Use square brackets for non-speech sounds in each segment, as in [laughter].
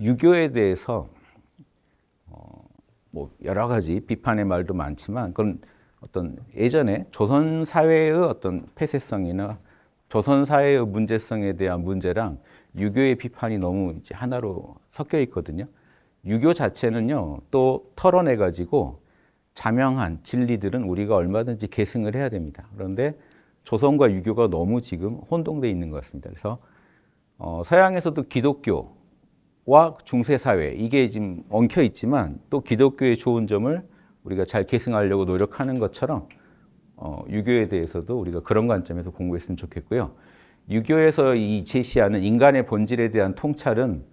유교에 대해서 어, 뭐 여러 가지 비판의 말도 많지만 그건 어떤 예전에 조선 사회의 어떤 폐쇄성이나 조선 사회의 문제성에 대한 문제랑 유교의 비판이 너무 이제 하나로 섞여 있거든요. 유교 자체는요 또 털어내 가지고 자명한 진리들은 우리가 얼마든지 계승을 해야 됩니다. 그런데 조선과 유교가 너무 지금 혼동돼 있는 것 같습니다. 그래서 어, 서양에서도 기독교 와 중세 사회 이게 지금 엉켜 있지만 또 기독교의 좋은 점을 우리가 잘 계승하려고 노력하는 것처럼 어, 유교에 대해서도 우리가 그런 관점에서 공부했으면 좋겠고요. 유교에서 이 제시하는 인간의 본질에 대한 통찰은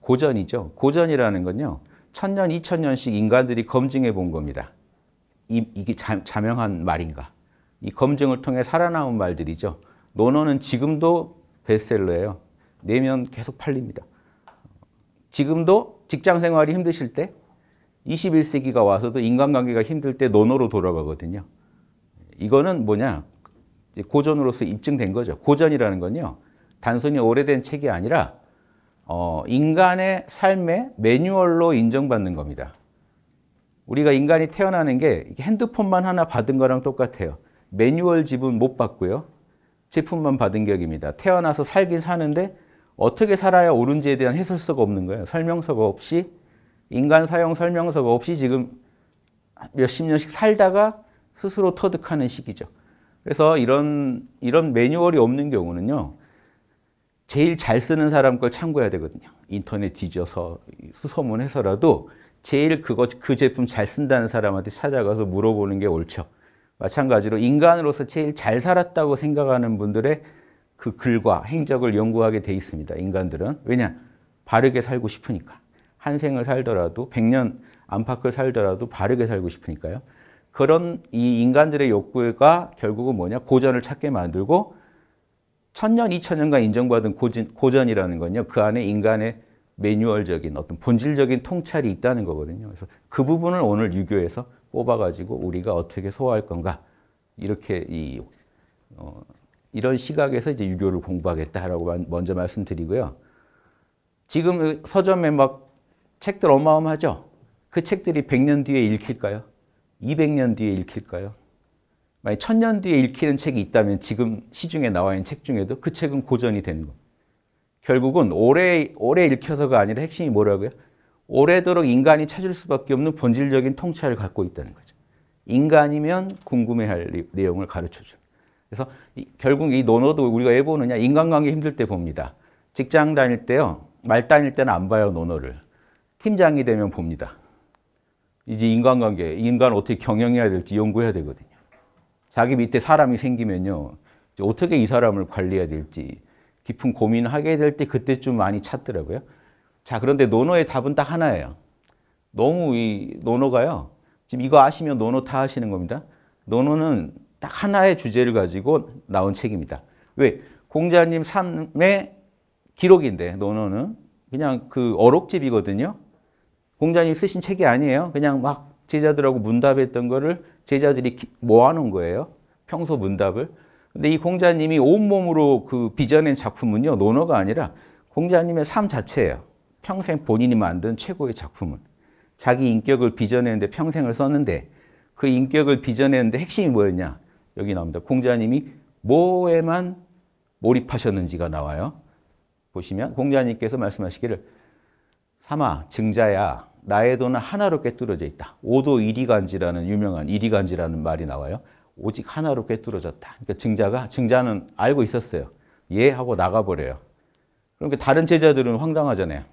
고전이죠. 고전이라는 건요. 천년, 이천년씩 인간들이 검증해 본 겁니다. 이, 이게 자, 자명한 말인가. 이 검증을 통해 살아나온 말들이죠. 논어는 지금도 베스트셀러예요. 내면 계속 팔립니다. 지금도 직장 생활이 힘드실 때 21세기가 와서도 인간관계가 힘들 때 논어로 돌아가거든요. 이거는 뭐냐? 고전으로서 입증된 거죠. 고전이라는 건요. 단순히 오래된 책이 아니라 어, 인간의 삶의 매뉴얼로 인정받는 겁니다. 우리가 인간이 태어나는 게 핸드폰만 하나 받은 거랑 똑같아요. 매뉴얼 집은 못 받고요. 제품만 받은 격입니다. 태어나서 살긴 사는데 어떻게 살아야 옳은지에 대한 해설서가 없는 거예요. 설명서가 없이 인간 사용 설명서가 없이 지금 몇십 년씩 살다가 스스로 터득하는 시기죠. 그래서 이런 이런 매뉴얼이 없는 경우는요. 제일 잘 쓰는 사람 걸 참고해야 되거든요. 인터넷 뒤져서 수소문해서라도 제일 그거 그 제품 잘 쓴다는 사람한테 찾아가서 물어보는 게 옳죠. 마찬가지로 인간으로서 제일 잘 살았다고 생각하는 분들의 그 글과 행적을 연구하게 돼 있습니다. 인간들은. 왜냐? 바르게 살고 싶으니까. 한 생을 살더라도 1년 안팎을 살더라도 바르게 살고 싶으니까요. 그런 이 인간들의 욕구가 결국은 뭐냐? 고전을 찾게 만들고 천년, 이천년간 인정받은 고진, 고전이라는 건요. 그 안에 인간의 매뉴얼적인 어떤 본질적인 통찰이 있다는 거거든요. 그래서 그 부분을 오늘 유교에서 뽑아가지고 우리가 어떻게 소화할 건가 이렇게 이 어, 이런 시각에서 이제 유교를 공부하겠다라고 먼저 말씀드리고요. 지금 그 서점에 막 책들 어마어마하죠? 그 책들이 100년 뒤에 읽힐까요? 200년 뒤에 읽힐까요? 만약 1000년 뒤에 읽히는 책이 있다면 지금 시중에 나와 있는 책 중에도 그 책은 고전이 되는 겁 결국은 오래, 오래 읽혀서가 아니라 핵심이 뭐라고요? 오래도록 인간이 찾을 수밖에 없는 본질적인 통찰을 갖고 있다는 거죠. 인간이면 궁금해할 내용을 가르쳐줍니다. 그래서 이, 결국 이 논어도 우리가 왜 보느냐 인간관계 힘들 때 봅니다. 직장 다닐 때요. 말 다닐 때는 안 봐요 논어를. 팀장이 되면 봅니다. 이제 인간관계, 인간 어떻게 경영해야 될지 연구해야 되거든요. 자기 밑에 사람이 생기면요. 어떻게 이 사람을 관리해야 될지 깊은 고민하게 될 때 그때쯤 많이 찾더라고요. 자, 그런데 논어의 답은 딱 하나예요. 너무 이 논어가요. 지금 이거 아시면 논어 다 하시는 겁니다. 논어는 딱 하나의 주제를 가지고 나온 책입니다. 왜? 공자님 삶의 기록인데 논어는 그냥 그 어록집이거든요. 공자님 쓰신 책이 아니에요. 그냥 막 제자들하고 문답했던 거를 제자들이 모아놓은 거예요. 평소 문답을. 근데 이 공자님이 온몸으로 그 빚어낸 작품은요. 논어가 아니라 공자님의 삶 자체예요. 평생 본인이 만든 최고의 작품은. 자기 인격을 빚어내는데 평생을 썼는데 그 인격을 빚어내는데 핵심이 뭐였냐? 여기 나옵니다. 공자님이 뭐에만 몰입하셨는지가 나와요. 보시면 공자님께서 말씀하시기를 삼아 증자야 나의 도는 하나로 꿰뚫어져 있다. 오도 이리간지라는 유명한 이리간지라는 말이 나와요. 오직 하나로 꿰뚫어졌다. 그러니까 증자가 증자는 알고 있었어요. 예 하고 나가버려요. 그러니까 다른 제자들은 황당하잖아요.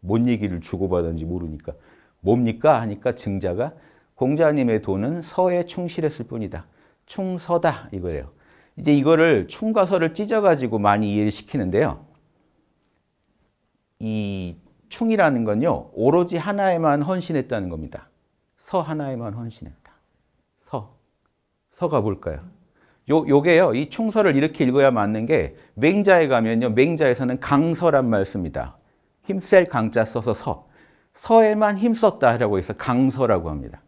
뭔 얘기를 주고받았는지 모르니까 뭡니까 하니까 증자가 공자님의 도는 서에 충실했을 뿐이다. 충서다 이거예요. 이제 이거를 충과 서를 찢어가지고 많이 이해를 시키는데요. 이 충이라는 건요. 오로지 하나에만 헌신했다는 겁니다. 서 하나에만 헌신했다. 서. 서가 뭘까요? 요, 요게요. 이 충서를 이렇게 읽어야 맞는 게 맹자에 가면요. 맹자에서는 강서란 말 씁니다. 힘셀 강자 써서 서. 서에만 힘썼다라고 해서 강서라고 합니다.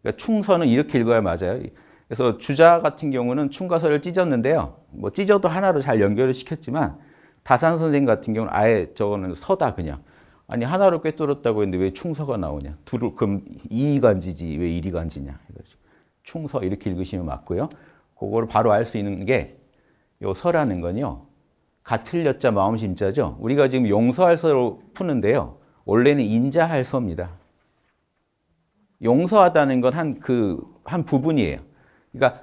그러니까 충서는 이렇게 읽어야 맞아요. 그래서 주자 같은 경우는 충가설을 찢었는데요. 뭐 찢어도 하나로 잘 연결을 시켰지만 다산 선생 같은 경우는 아예 저거는 서다 그냥. 아니 하나로 꿰뚫었다고 했는데 왜 충서가 나오냐. 둘을 그럼 이 간지지 왜 일이 간지냐. 충서 이렇게 읽으시면 맞고요. 그거 바로 알 수 있는 게요 서라는 건요. 같을 여자 마음심자죠. 우리가 지금 용서할 서로 푸는데요. 원래는 인자할 서입니다. 용서하다는 건 한 그한 그, 한 부분이에요. 그러니까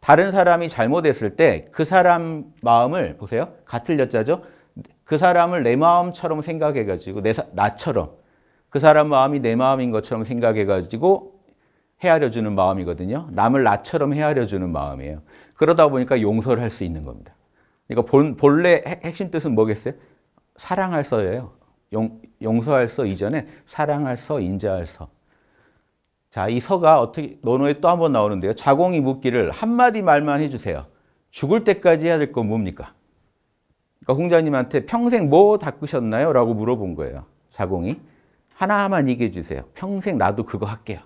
다른 사람이 잘못했을 때 그 사람 마음을 보세요. 같을 여자죠. 그 사람을 내 마음처럼 생각해가지고 내 사, 나처럼 그 사람 마음이 내 마음인 것처럼 생각해가지고 헤아려주는 마음이거든요. 남을 나처럼 헤아려주는 마음이에요. 그러다 보니까 용서를 할 수 있는 겁니다. 그러니까 본, 본래 핵심 뜻은 뭐겠어요? 사랑할 서예요. 용, 용서할 서 이전에 사랑할 서, 인자할 서. 자, 이 서가 어떻게 논어에 또 한 번 나오는데요. 자공이 묻기를 한마디 말만 해주세요. 죽을 때까지 해야 될 건 뭡니까? 그러니까 홍자님한테 평생 뭐 닦으셨나요? 라고 물어본 거예요. 자공이. 하나만 얘기해 주세요. 평생 나도 그거 할게요.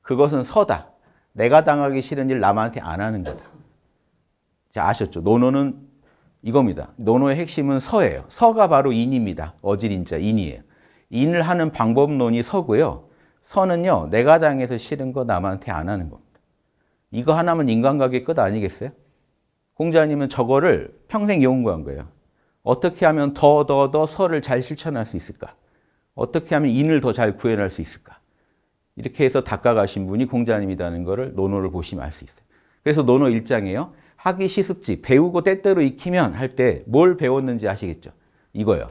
그것은 서다. 내가 당하기 싫은 일 남한테 안 하는 거다. 자, 아셨죠? 논어는 이겁니다. 논어의 핵심은 서예요. 서가 바로 인입니다. 어질인자, 인이에요. 인을 하는 방법론이 서고요. 선은요, 내가 당해서 싫은 거 남한테 안 하는 겁니다. 이거 하나면 인간관계 끝 아니겠어요? 공자님은 저거를 평생 연구한 거예요. 어떻게 하면 더 더더 설을 잘 실천할 수 있을까? 어떻게 하면 인을 더 잘 구현할 수 있을까? 이렇게 해서 닦아가신 분이 공자님이라는 것을 논어를 보시면 알 수 있어요. 그래서 논어 1장에요 하기 시습지, 배우고 때때로 익히면 할 때 뭘 배웠는지 아시겠죠? 이거요.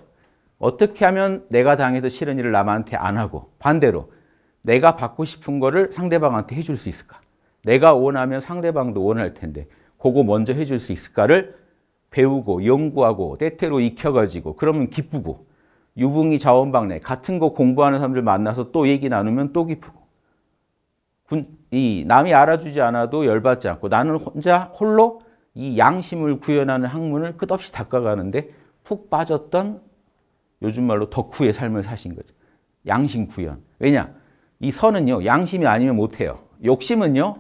어떻게 하면 내가 당해서 싫은 일을 남한테 안 하고 반대로 내가 받고 싶은 거를 상대방한테 해줄 수 있을까? 내가 원하면 상대방도 원할 텐데 그거 먼저 해줄 수 있을까를 배우고 연구하고 때때로 익혀가지고 그러면 기쁘고 유붕이 자원방래 같은 거 공부하는 사람들 만나서 또 얘기 나누면 또 기쁘고 군, 이 남이 알아주지 않아도 열받지 않고 나는 혼자 홀로 이 양심을 구현하는 학문을 끝없이 닦아가는데 푹 빠졌던 요즘 말로 덕후의 삶을 사신 거죠. 양심 구현. 왜냐? 이 선은요, 양심이 아니면 못해요. 욕심은요,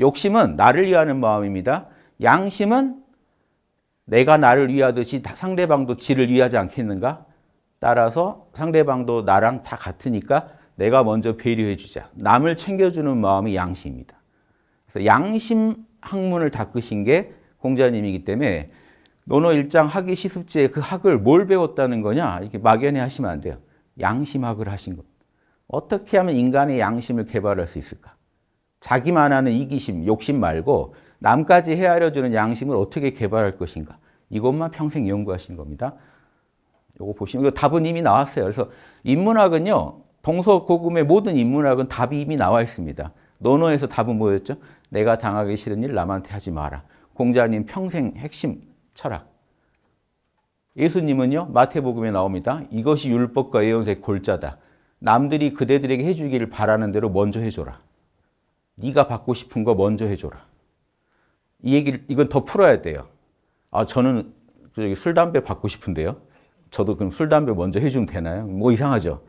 욕심은 나를 위하는 마음입니다. 양심은 내가 나를 위하듯이 상대방도 지를 위하지 않겠는가? 따라서 상대방도 나랑 다 같으니까 내가 먼저 배려해 주자. 남을 챙겨주는 마음이 양심입니다. 그래서 양심 학문을 닦으신 게 공자님이기 때문에 논어 일장 학위 시습지에 그 학을 뭘 배웠다는 거냐? 이렇게 막연히 하시면 안 돼요. 양심학을 하신 겁니다. 어떻게 하면 인간의 양심을 개발할 수 있을까? 자기만 하는 이기심, 욕심 말고 남까지 헤아려주는 양심을 어떻게 개발할 것인가? 이것만 평생 연구하신 겁니다. 요거 보시면 요 답은 이미 나왔어요. 그래서 인문학은요. 동서고금의 모든 인문학은 답이 이미 나와 있습니다. 논어에서 답은 뭐였죠? 내가 당하기 싫은 일 남한테 하지 마라. 공자님 평생 핵심 철학. 예수님은요. 마태복음에 나옵니다. 이것이 율법과 예언서의 골자다. 남들이 그대들에게 해주기를 바라는 대로 먼저 해줘라. 네가 받고 싶은 거 먼저 해줘라. 이 얘기를 이건 더 풀어야 돼요. 아 저는 저기 술 담배 받고 싶은데요. 저도 그럼 술 담배 먼저 해주면 되나요? 뭐 이상하죠.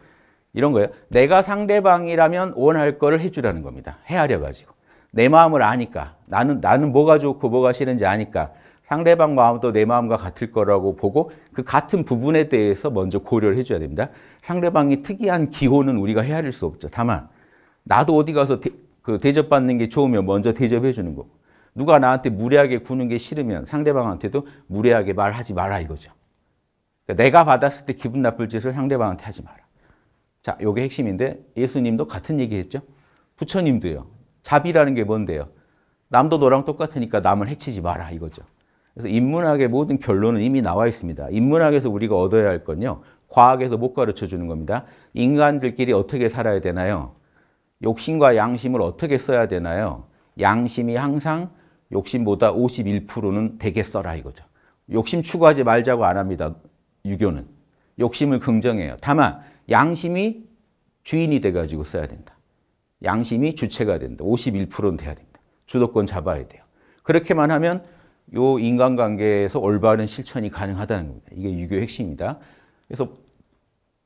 이런 거예요. 내가 상대방이라면 원할 거를 해주라는 겁니다. 헤아려 가지고 내 마음을 아니까 나는 나는 뭐가 좋고 뭐가 싫은지 아니까 상대방 마음도 내 마음과 같을 거라고 보고 그 같은 부분에 대해서 먼저 고려를 해줘야 됩니다. 상대방이 특이한 기호는 우리가 헤아릴 수 없죠. 다만 나도 어디 가서 대, 그 대접받는 게 좋으면 먼저 대접해 주는 거고 누가 나한테 무례하게 구는 게 싫으면 상대방한테도 무례하게 말하지 마라 이거죠. 그러니까 내가 받았을 때 기분 나쁠 짓을 상대방한테 하지 마라. 자, 요게 핵심인데 예수님도 같은 얘기 했죠. 부처님도요. 자비라는 게 뭔데요? 남도 너랑 똑같으니까 남을 해치지 마라 이거죠. 그래서 인문학의 모든 결론은 이미 나와 있습니다. 인문학에서 우리가 얻어야 할 건요. 과학에서 못 가르쳐 주는 겁니다. 인간들끼리 어떻게 살아야 되나요? 욕심과 양심을 어떻게 써야 되나요? 양심이 항상 욕심보다 51%는 되게 써라 이거죠. 욕심 추구하지 말자고 안 합니다. 유교는. 욕심을 긍정해요. 다만 양심이 주인이 돼가지고 써야 된다. 양심이 주체가 된다. 51%는 돼야 된다. 주도권 잡아야 돼요. 그렇게만 하면 요 인간관계에서 올바른 실천이 가능하다는 겁니다. 이게 유교의 핵심입니다. 그래서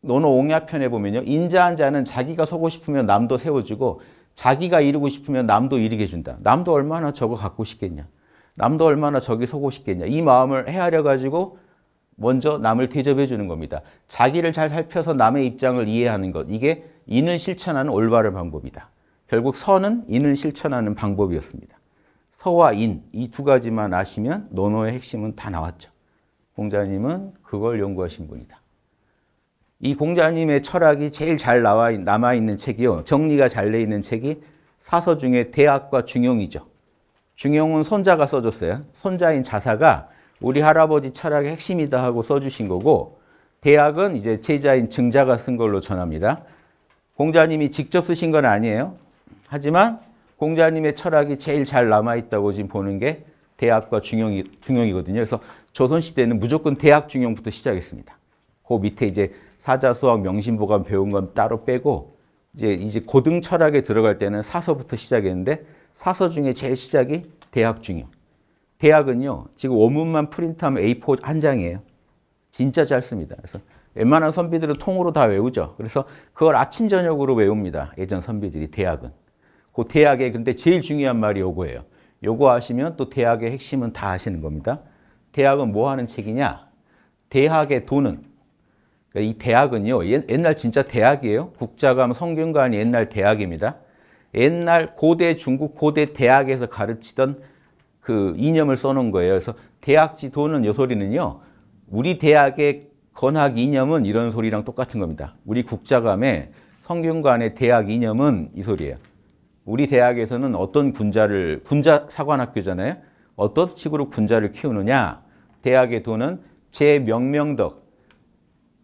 노노 옹야편에 보면요. 인자한 자는 자기가 서고 싶으면 남도 세워주고 자기가 이루고 싶으면 남도 이루게 준다. 남도 얼마나 저거 갖고 싶겠냐. 남도 얼마나 저기 서고 싶겠냐. 이 마음을 헤아려 가지고 먼저 남을 대접해 주는 겁니다. 자기를 잘 살펴서 남의 입장을 이해하는 것. 이게 이는 실천하는 올바른 방법이다. 결국 선은 이는 실천하는 방법이었습니다. 서와 인, 이 두 가지만 아시면 논어의 핵심은 다 나왔죠. 공자님은 그걸 연구하신 분이다. 이 공자님의 철학이 제일 잘 나와, 남아있는 책이요. 정리가 잘돼 있는 책이 사서 중에 대학과 중용이죠. 중용은 손자가 써줬어요. 손자인 자사가 우리 할아버지 철학의 핵심이다 하고 써주신 거고 대학은 이제 제자인 증자가 쓴 걸로 전합니다. 공자님이 직접 쓰신 건 아니에요. 하지만 공자님의 철학이 제일 잘 남아있다고 지금 보는 게 대학과 중용이 중형이거든요. 그래서 조선시대는 무조건 대학 중용부터 시작했습니다. 그 밑에 이제 사자수학, 명심보감 배운 건 따로 빼고 이제 이제 고등 철학에 들어갈 때는 사서부터 시작했는데 사서 중에 제일 시작이 대학 중형. 대학은요. 지금 원문만 프린트하면 A4 한 장이에요. 진짜 짧습니다. 그래서 웬만한 선비들은 통으로 다 외우죠. 그래서 그걸 아침 저녁으로 외웁니다. 예전 선비들이 대학은. 그 대학의 근데 제일 중요한 말이 요거예요. 요거 하시면 또 대학의 핵심은 다 아시는 겁니다. 대학은 뭐 하는 책이냐? 대학의 도는 그러니까 이 대학은요. 옛날 진짜 대학이에요. 국자감 성균관이 옛날 대학입니다. 옛날 고대 중국 고대 대학에서 가르치던 그 이념을 써놓은 거예요. 그래서 대학지 도는 요 소리는요. 우리 대학의 건학 이념은 이런 소리랑 똑같은 겁니다. 우리 국자감의 성균관의 대학 이념은 이 소리예요. 우리 대학에서는 어떤 군자를 군자 사관학교잖아요. 어떤 식으로 군자를 키우느냐? 대학의 도는 제 명명덕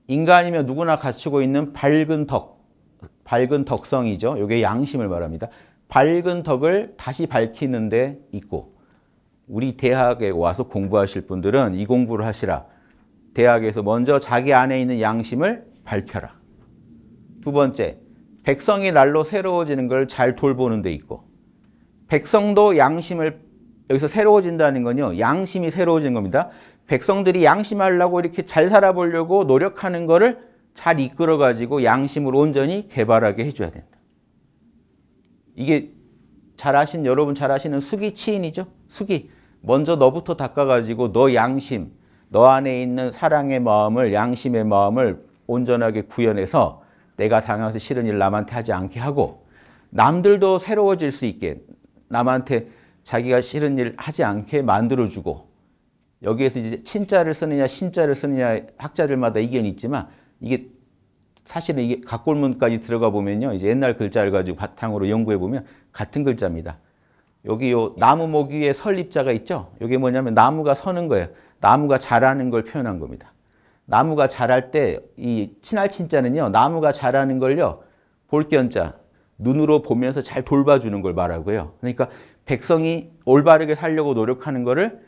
인간이면 누구나 갖추고 있는 밝은 덕 밝은 덕성이죠. 이게 양심을 말합니다. 밝은 덕을 다시 밝히는 데 있고 우리 대학에 와서 공부하실 분들은 이 공부를 하시라. 대학에서 먼저 자기 안에 있는 양심을 밝혀라. 두 번째, 백성이 날로 새로워지는 걸 잘 돌보는 데 있고 백성도 양심을 여기서 새로워진다는 건요. 양심이 새로워진 겁니다. 백성들이 양심하려고 이렇게 잘 살아보려고 노력하는 거를 잘 이끌어가지고 양심을 온전히 개발하게 해줘야 된다. 이게 잘 아신, 여러분 잘 아시는 수기 치인이죠. 수기. 먼저 너부터 닦아가지고 너 양심, 너 안에 있는 사랑의 마음을, 양심의 마음을 온전하게 구현해서 내가 당해서 싫은 일 남한테 하지 않게 하고 남들도 새로워질 수 있게 남한테 자기가 싫은 일 하지 않게 만들어주고 여기에서 이제 친자를 쓰느냐 신자를 쓰느냐 학자들마다 의견이 있지만 이게 사실은 이게 각골문까지 들어가 보면요 이제 옛날 글자를 가지고 바탕으로 연구해 보면 같은 글자입니다. 여기 요 나무 모기에 설립자가 있죠. 이게 뭐냐면 나무가 서는 거예요. 나무가 자라는 걸 표현한 겁니다. 나무가 자랄 때 이 친할 친자는요. 나무가 자라는 걸요. 볼견자 눈으로 보면서 잘 돌봐주는 걸 말하고요. 그러니까 백성이 올바르게 살려고 노력하는 거를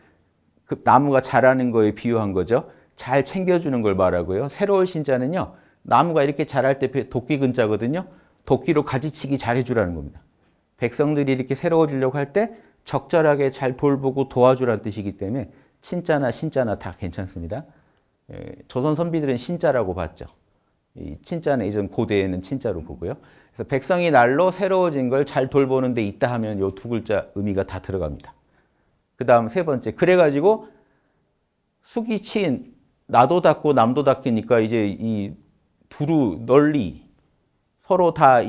그 나무가 자라는 거에 비유한 거죠. 잘 챙겨주는 걸 말하고요. 새로운 신자는요. 나무가 이렇게 자랄 때 도끼 근자거든요. 도끼로 가지치기 잘해주라는 겁니다. 백성들이 이렇게 새로워지려고 할 때 적절하게 잘 돌보고 도와주라는 뜻이기 때문에 친자나 신자나 다 괜찮습니다. 예, 조선 선비들은 신자라고 봤죠. 이 친자는 이전 고대에는 친자로 보고요. 그래서 백성이 날로 새로워진 걸 잘 돌보는 데 있다 하면 요두 글자 의미가 다 들어갑니다. 그 다음 세 번째, 그래가지고 숙이 친 나도 닦고 남도 닦으니까 이제 이 두루 널리 서로 다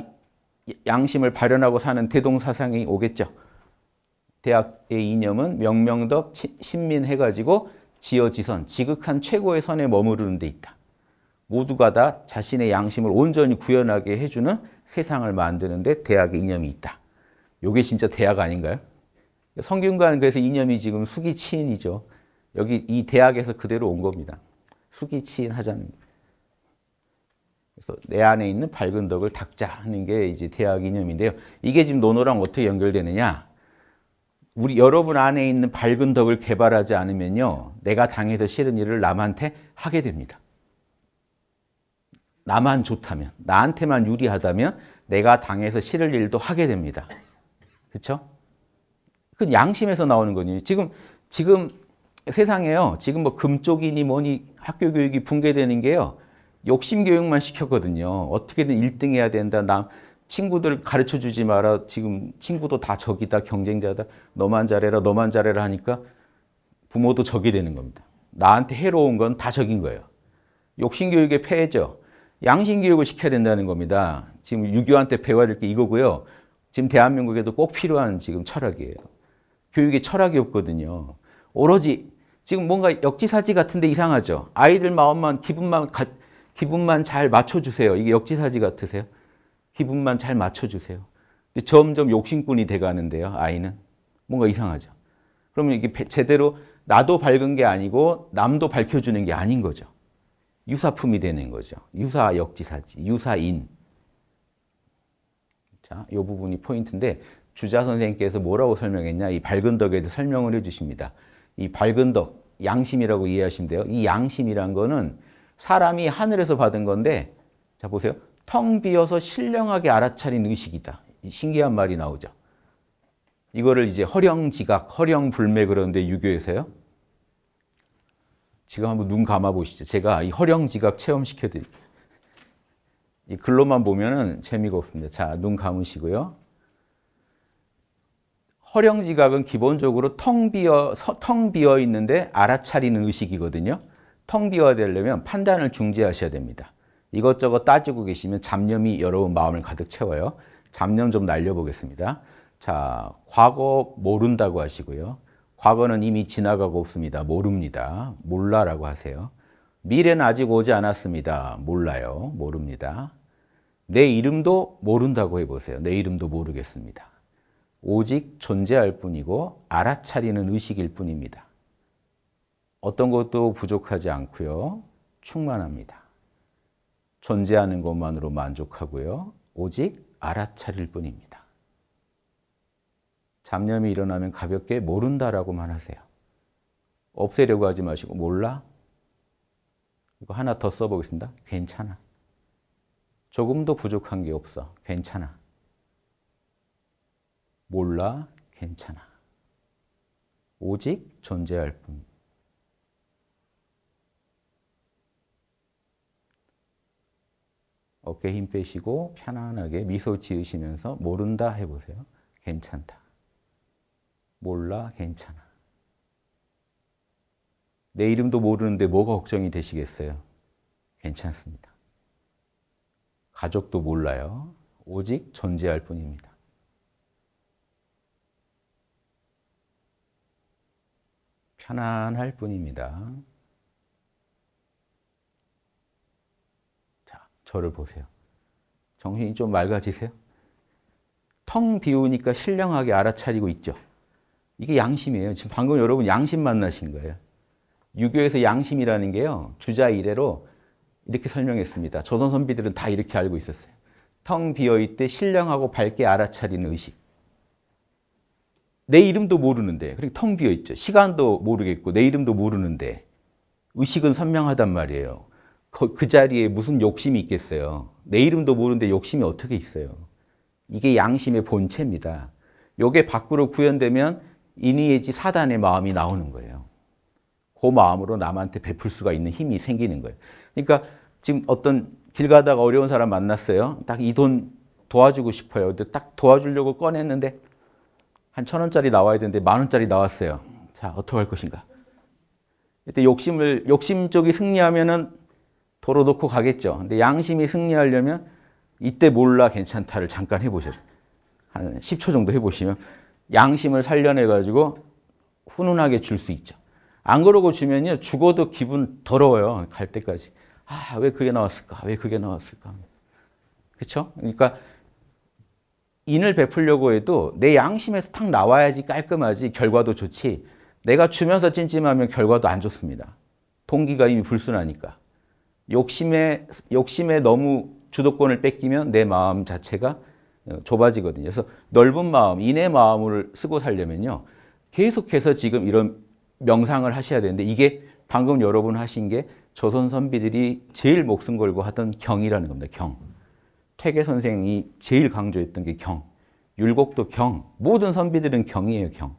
양심을 발현하고 사는 대동사상이 오겠죠. 대학의 이념은 명명덕, 신민해가지고 지어지선 지극한 최고의 선에 머무르는 데 있다. 모두가 다 자신의 양심을 온전히 구현하게 해주는 세상을 만드는 데 대학의 이념이 있다. 요게 진짜 대학 아닌가요? 성균관 그래서 이념이 지금 수기치인이죠. 여기 이 대학에서 그대로 온 겁니다. 수기치인 하자는 그래서 내 안에 있는 밝은 덕을 닦자 하는 게 이제 대학 이념인데요. 이게 지금 노노랑 어떻게 연결되느냐? 우리 여러분 안에 있는 밝은 덕을 개발하지 않으면요. 내가 당해서 싫은 일을 남한테 하게 됩니다. 나만 좋다면, 나한테만 유리하다면 내가 당해서 싫을 일도 하게 됩니다. 그렇죠? 그 양심에서 나오는 거니. 지금 지금 세상에요. 지금 뭐 금쪽이니 뭐니 학교 교육이 붕괴되는 게요. 욕심 교육만 시켰거든요. 어떻게든 1등 해야 된다. 남 친구들 가르쳐 주지 마라. 지금 친구도 다 적이다. 경쟁자다. 너만 잘해라. 너만 잘해라 하니까 부모도 적이 되는 겁니다. 나한테 해로운 건 다 적인 거예요. 욕심교육의 폐해죠. 양심교육을 시켜야 된다는 겁니다. 지금 유교한테 배워야 될 게 이거고요. 지금 대한민국에도 꼭 필요한 지금 철학이에요. 교육에 철학이 없거든요. 오로지 지금 뭔가 역지사지 같은데 이상하죠. 아이들 마음만 기분만 기분만 잘 맞춰주세요. 이게 역지사지 같으세요? 기분만 잘 맞춰주세요. 점점 욕심꾼이 돼가는데요, 아이는. 뭔가 이상하죠. 그러면 이게 제대로 나도 밝은 게 아니고 남도 밝혀주는 게 아닌 거죠. 유사품이 되는 거죠. 유사 역지사지, 유사인. 자, 이 부분이 포인트인데 주자 선생님께서 뭐라고 설명했냐? 이 밝은 덕에 대해서 설명을 해주십니다. 이 밝은 덕, 양심이라고 이해하시면 돼요. 이 양심이란 거는 사람이 하늘에서 받은 건데 자 보세요. 텅 비어서 신령하게 알아차린 의식이다. 신기한 말이 나오죠. 이거를 이제 허령지각, 허령불매 그러는데 유교에서요. 지금 한번 눈 감아 보시죠. 제가 이 허령지각 체험시켜 드릴게요. 이 글로만 보면은 재미가 없습니다. 자, 눈 감으시고요. 허령지각은 기본적으로 텅 비어, 텅 비어 있는데 알아차리는 의식이거든요. 텅 비어 되려면 판단을 중재하셔야 됩니다. 이것저것 따지고 계시면 잡념이 여러분 마음을 가득 채워요. 잡념 좀 날려보겠습니다. 자, 과거 모른다고 하시고요. 과거는 이미 지나가고 없습니다. 모릅니다. 몰라라고 하세요. 미래는 아직 오지 않았습니다. 몰라요. 모릅니다. 내 이름도 모른다고 해보세요. 내 이름도 모르겠습니다. 오직 존재할 뿐이고 알아차리는 의식일 뿐입니다. 어떤 것도 부족하지 않고요. 충만합니다. 존재하는 것만으로 만족하고요. 오직 알아차릴 뿐입니다. 잡념이 일어나면 가볍게 모른다라고만 하세요. 없애려고 하지 마시고 몰라? 이거 하나 더 써보겠습니다. 괜찮아. 조금도 부족한 게 없어. 괜찮아. 몰라. 괜찮아. 오직 존재할 뿐. 어깨 힘 빼시고 편안하게 미소 지으시면서 모른다 해보세요. 괜찮다. 몰라, 괜찮아. 내 이름도 모르는데 뭐가 걱정이 되시겠어요? 괜찮습니다. 가족도 몰라요. 오직 존재할 뿐입니다. 편안할 뿐입니다. 저를 보세요. 정신이 좀 맑아지세요? 텅 비우니까 신령하게 알아차리고 있죠. 이게 양심이에요. 지금 방금 여러분 양심 만나신 거예요. 유교에서 양심이라는 게요. 주자 이래로 이렇게 설명했습니다. 조선 선비들은 다 이렇게 알고 있었어요. 텅 비어있대 신령하고 밝게 알아차리는 의식. 내 이름도 모르는데, 그리고 그러니까 텅 비어있죠. 시간도 모르겠고, 내 이름도 모르는데, 의식은 선명하단 말이에요. 그, 그 자리에 무슨 욕심이 있겠어요. 내 이름도 모르는데 욕심이 어떻게 있어요. 이게 양심의 본체입니다. 요게 밖으로 구현되면 인의의지 사단의 마음이 나오는 거예요. 그 마음으로 남한테 베풀 수가 있는 힘이 생기는 거예요. 그러니까 지금 어떤 길 가다가 어려운 사람 만났어요. 딱 이 돈 도와주고 싶어요. 근데 딱 도와주려고 꺼냈는데 한 천 원짜리 나와야 되는데 만 원짜리 나왔어요. 자, 어떻게 할 것인가? 이때 욕심을 욕심 쪽이 승리하면은 도로 놓고 가겠죠. 근데 양심이 승리하려면 이때 몰라 괜찮다를 잠깐 해보셔야 한 10초 정도 해보시면 양심을 살려내가지고 훈훈하게 줄 수 있죠. 안 그러고 주면요. 죽어도 기분 더러워요. 갈 때까지. 아, 왜 그게 나왔을까? 왜 그게 나왔을까? 그렇죠? 그러니까 인을 베풀려고 해도 내 양심에서 탁 나와야지 깔끔하지 결과도 좋지 내가 주면서 찜찜하면 결과도 안 좋습니다. 동기가 이미 불순하니까. 욕심에 욕심에 너무 주도권을 뺏기면 내 마음 자체가 어, 좁아지거든요. 그래서 넓은 마음, 인의 마음을 쓰고 살려면요. 계속해서 지금 이런 명상을 하셔야 되는데 이게 방금 여러분 하신 게 조선 선비들이 제일 목숨 걸고 하던 경이라는 겁니다. 경. 퇴계 선생이 제일 강조했던 게 경. 율곡도 경. 모든 선비들은 경이에요, 경.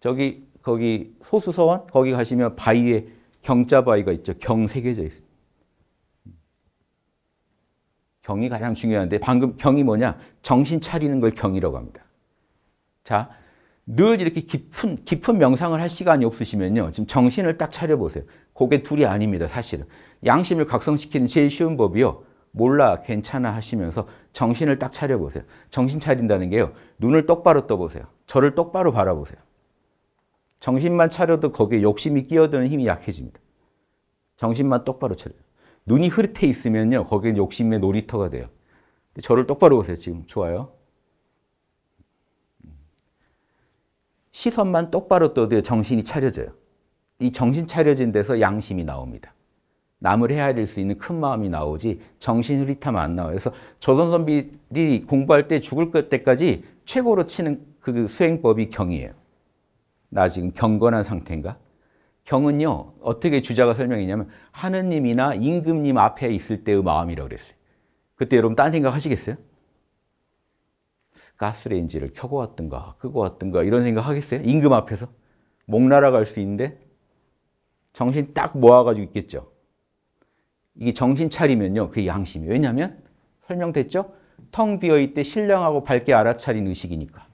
저기 거기 소수서원 거기 가시면 바위에 경자바위가 있죠. 경 새겨져 있어요. 경이 가장 중요한데 방금 경이 뭐냐? 정신 차리는 걸 경이라고 합니다. 자, 늘 이렇게 깊은 깊은 명상을 할 시간이 없으시면요. 지금 정신을 딱 차려 보세요. 그게 둘이 아닙니다, 사실은. 양심을 각성시키는 제일 쉬운 법이요. 몰라, 괜찮아 하시면서 정신을 딱 차려 보세요. 정신 차린다는 게요. 눈을 똑바로 떠 보세요. 저를 똑바로 바라보세요. 정신만 차려도 거기에 욕심이 끼어드는 힘이 약해집니다. 정신만 똑바로 차려요. 눈이 흐릿해 있으면요. 거기에 욕심의 놀이터가 돼요. 저를 똑바로 보세요. 지금 좋아요. 시선만 똑바로 떠도 정신이 차려져요. 이 정신 차려진 데서 양심이 나옵니다. 남을 헤아릴 수 있는 큰 마음이 나오지 정신 흐릿하안 나와요. 그래서 조선선비들이 공부할 때 죽을 때까지 최고로 치는 그 수행법이 경이에요. 나 지금 경건한 상태인가? 경은요, 어떻게 주자가 설명했냐면, 하느님이나 임금님 앞에 있을 때의 마음이라고 그랬어요. 그때 여러분 딴 생각 하시겠어요? 가스레인지를 켜고 왔던가, 끄고 왔던가, 이런 생각 하겠어요? 임금 앞에서? 목 날아갈 수 있는데, 정신 딱 모아가지고 있겠죠. 이게 정신 차리면요, 그게 양심이에요. 왜냐면, 설명됐죠? 텅 비어있대 신령하고 밝게 알아차린 의식이니까.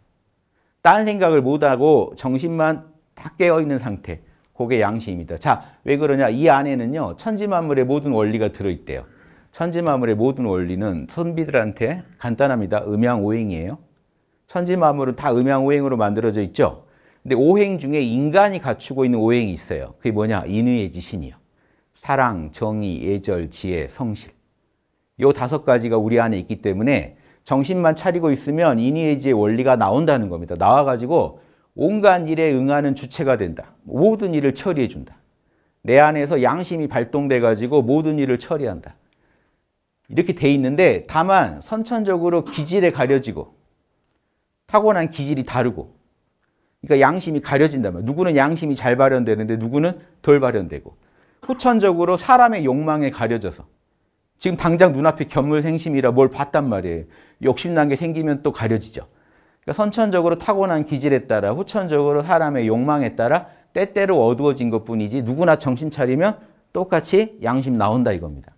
딴 생각을 못하고 정신만 딱 깨어있는 상태. 그게 양심입니다. 자, 왜 그러냐? 이 안에는요. 천지만물의 모든 원리가 들어있대요. 천지만물의 모든 원리는 선비들한테 간단합니다. 음양오행이에요. 천지만물은 다 음양오행으로 만들어져 있죠. 근데 오행 중에 인간이 갖추고 있는 오행이 있어요. 그게 뭐냐? 인의의 지신이요. 사랑, 정의, 예절, 지혜, 성실. 요 다섯 가지가 우리 안에 있기 때문에 정신만 차리고 있으면 이니에이지의 원리가 나온다는 겁니다. 나와가지고 온갖 일에 응하는 주체가 된다. 모든 일을 처리해준다. 내 안에서 양심이 발동돼가지고 모든 일을 처리한다. 이렇게 돼 있는데 다만 선천적으로 기질에 가려지고 타고난 기질이 다르고 그러니까 양심이 가려진단 말 누구는 양심이 잘 발현되는데 누구는 덜 발현되고 후천적으로 사람의 욕망에 가려져서 지금 당장 눈앞에 견물생심이라 뭘 봤단 말이에요. 욕심난 게 생기면 또 가려지죠. 그러니까 선천적으로 타고난 기질에 따라 후천적으로 사람의 욕망에 따라 때때로 어두워진 것뿐이지 누구나 정신 차리면 똑같이 양심 나온다 이겁니다.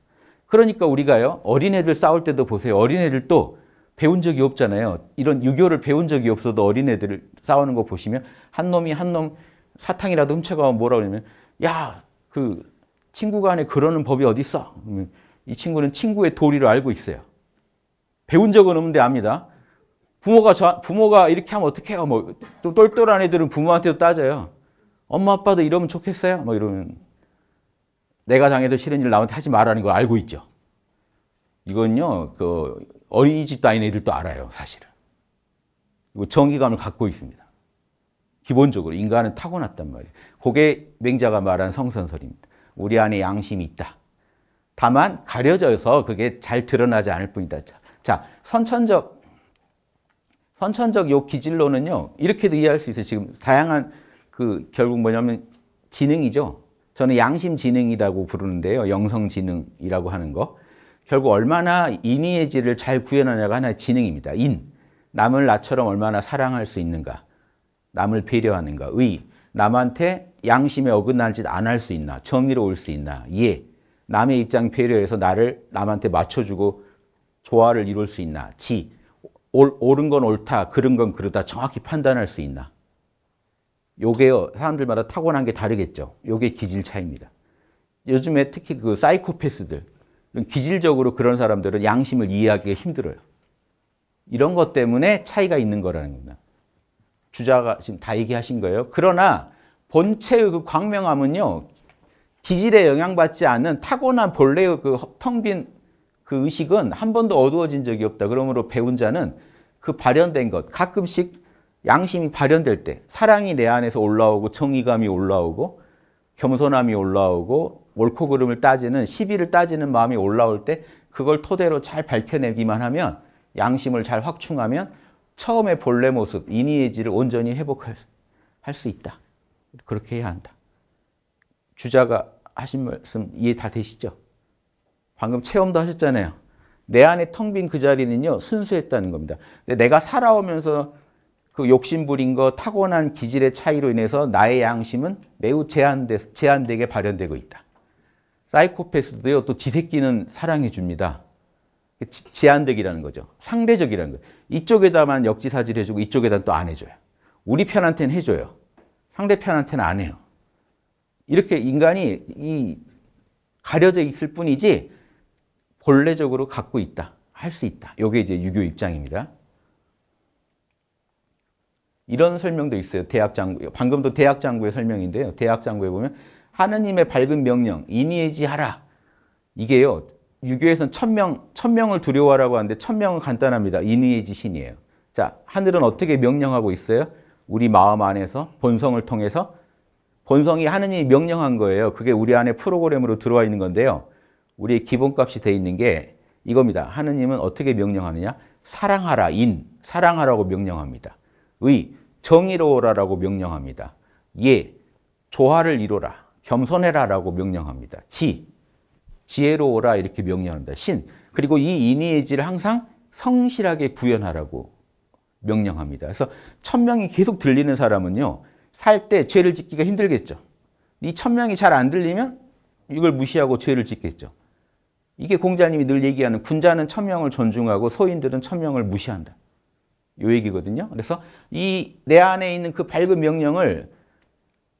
그러니까 우리가요 어린애들 싸울 때도 보세요. 어린애들 또 배운 적이 없잖아요. 이런 유교를 배운 적이 없어도 어린애들 싸우는 거 보시면 한 놈이 한 놈 사탕이라도 훔쳐가면 뭐라 그러냐면 야그 친구 간에 그러는 법이 어디 있어? 이 친구는 친구의 도리를 알고 있어요. 배운 적은 없는데 압니다. 부모가 저, 부모가 이렇게 하면 어떡해요? 뭐또 똘똘한 애들은 부모한테도 따져요. 엄마 아빠도 이러면 좋겠어요? 뭐 이러면 내가 당해도 싫은 일 나한테 하지 말라는 걸 알고 있죠. 이건요 그 어린이집 다니 애들도 알아요 사실은. 그리 정의감을 갖고 있습니다. 기본적으로 인간은 타고났단 말이에요. 그게 맹자가 말한 성선설입니다. 우리 안에 양심이 있다. 다만 가려져서 그게 잘 드러나지 않을 뿐이다. 자, 선천적 선천적 요 기질로는요. 이렇게도 이해할 수 있어요. 지금 다양한 그 결국 뭐냐면 지능이죠. 저는 양심 지능이라고 부르는데요. 영성 지능이라고 하는 거. 결국 얼마나 인의의 질을 잘 구현하냐가 하나의 지능입니다. 인. 남을 나처럼 얼마나 사랑할 수 있는가. 남을 배려하는가. 의. 남한테 양심에 어긋난 짓 안 할 수 있나. 정의로올 수 있나. 예. 남의 입장 배려해서 나를 남한테 맞춰주고 조화를 이룰 수 있나? 지. 올, 옳은 건 옳다, 그른 건 그르다 정확히 판단할 수 있나? 요게요, 사람들마다 타고난 게 다르겠죠. 요게 기질 차입니다 요즘에 특히 그 사이코패스들, 기질적으로 그런 사람들은 양심을 이해하기가 힘들어요. 이런 것 때문에 차이가 있는 거라는 겁니다. 주자가 지금 다 얘기하신 거예요. 그러나 본체의 그 광명함은요, 기질에 영향받지 않은 타고난 본래의 그 텅 빈 그 의식은 한 번도 어두워진 적이 없다. 그러므로 배운 자는 그 발현된 것, 가끔씩 양심이 발현될 때 사랑이 내 안에서 올라오고 정의감이 올라오고 겸손함이 올라오고 옳고 그름을 따지는 시비를 따지는 마음이 올라올 때 그걸 토대로 잘 밝혀내기만 하면 양심을 잘 확충하면 처음의 본래 모습, 인의의지를 온전히 회복할 수 있다. 그렇게 해야 한다. 주자가 하신 말씀 이해 다 되시죠? 방금 체험도 하셨잖아요. 내 안에 텅 빈 그 자리는요, 순수했다는 겁니다. 내가 살아오면서 그 욕심부린 거 타고난 기질의 차이로 인해서 나의 양심은 매우 제한되, 제한되게 발현되고 있다. 사이코패스도요, 또 지새끼는 사랑해줍니다. 제한적이라는 거죠. 상대적이라는 거예요. 이쪽에다만 역지사질 해주고 이쪽에다 또 안 해줘요. 우리 편한테는 해줘요. 상대편한테는 안 해요. 이렇게 인간이 이 가려져 있을 뿐이지 본래적으로 갖고 있다, 할 수 있다. 이게 이제 유교 입장입니다. 이런 설명도 있어요. 대학장구. 방금도 대학장구의 설명인데요. 대학장구에 보면 하느님의 밝은 명령, 인이해지 하라. 이게요. 유교에서는 천명, 천명을 두려워하라고 하는데 천명은 간단합니다. 인이해지 신이에요. 자, 하늘은 어떻게 명령하고 있어요? 우리 마음 안에서 본성을 통해서 본성이 하느님이 명령한 거예요. 그게 우리 안에 프로그램으로 들어와 있는 건데요. 우리의 기본값이 돼 있는 게 이겁니다. 하느님은 어떻게 명령하느냐? 사랑하라, 인. 사랑하라고 명령합니다. 의. 정의로워라라고 명령합니다. 예. 조화를 이루라. 겸손해라라고 명령합니다. 지. 지혜로워라 이렇게 명령합니다. 신. 그리고 이 인의의지를 항상 성실하게 구현하라고 명령합니다. 그래서 천명이 계속 들리는 사람은요. 살때 죄를 짓기가 힘들겠죠. 이 천명이 잘 안 들리면 이걸 무시하고 죄를 짓겠죠. 이게 공자님이 늘 얘기하는 군자는 천명을 존중하고 소인들은 천명을 무시한다. 요 얘기거든요. 그래서 이 내 안에 있는 그 밝은 명령을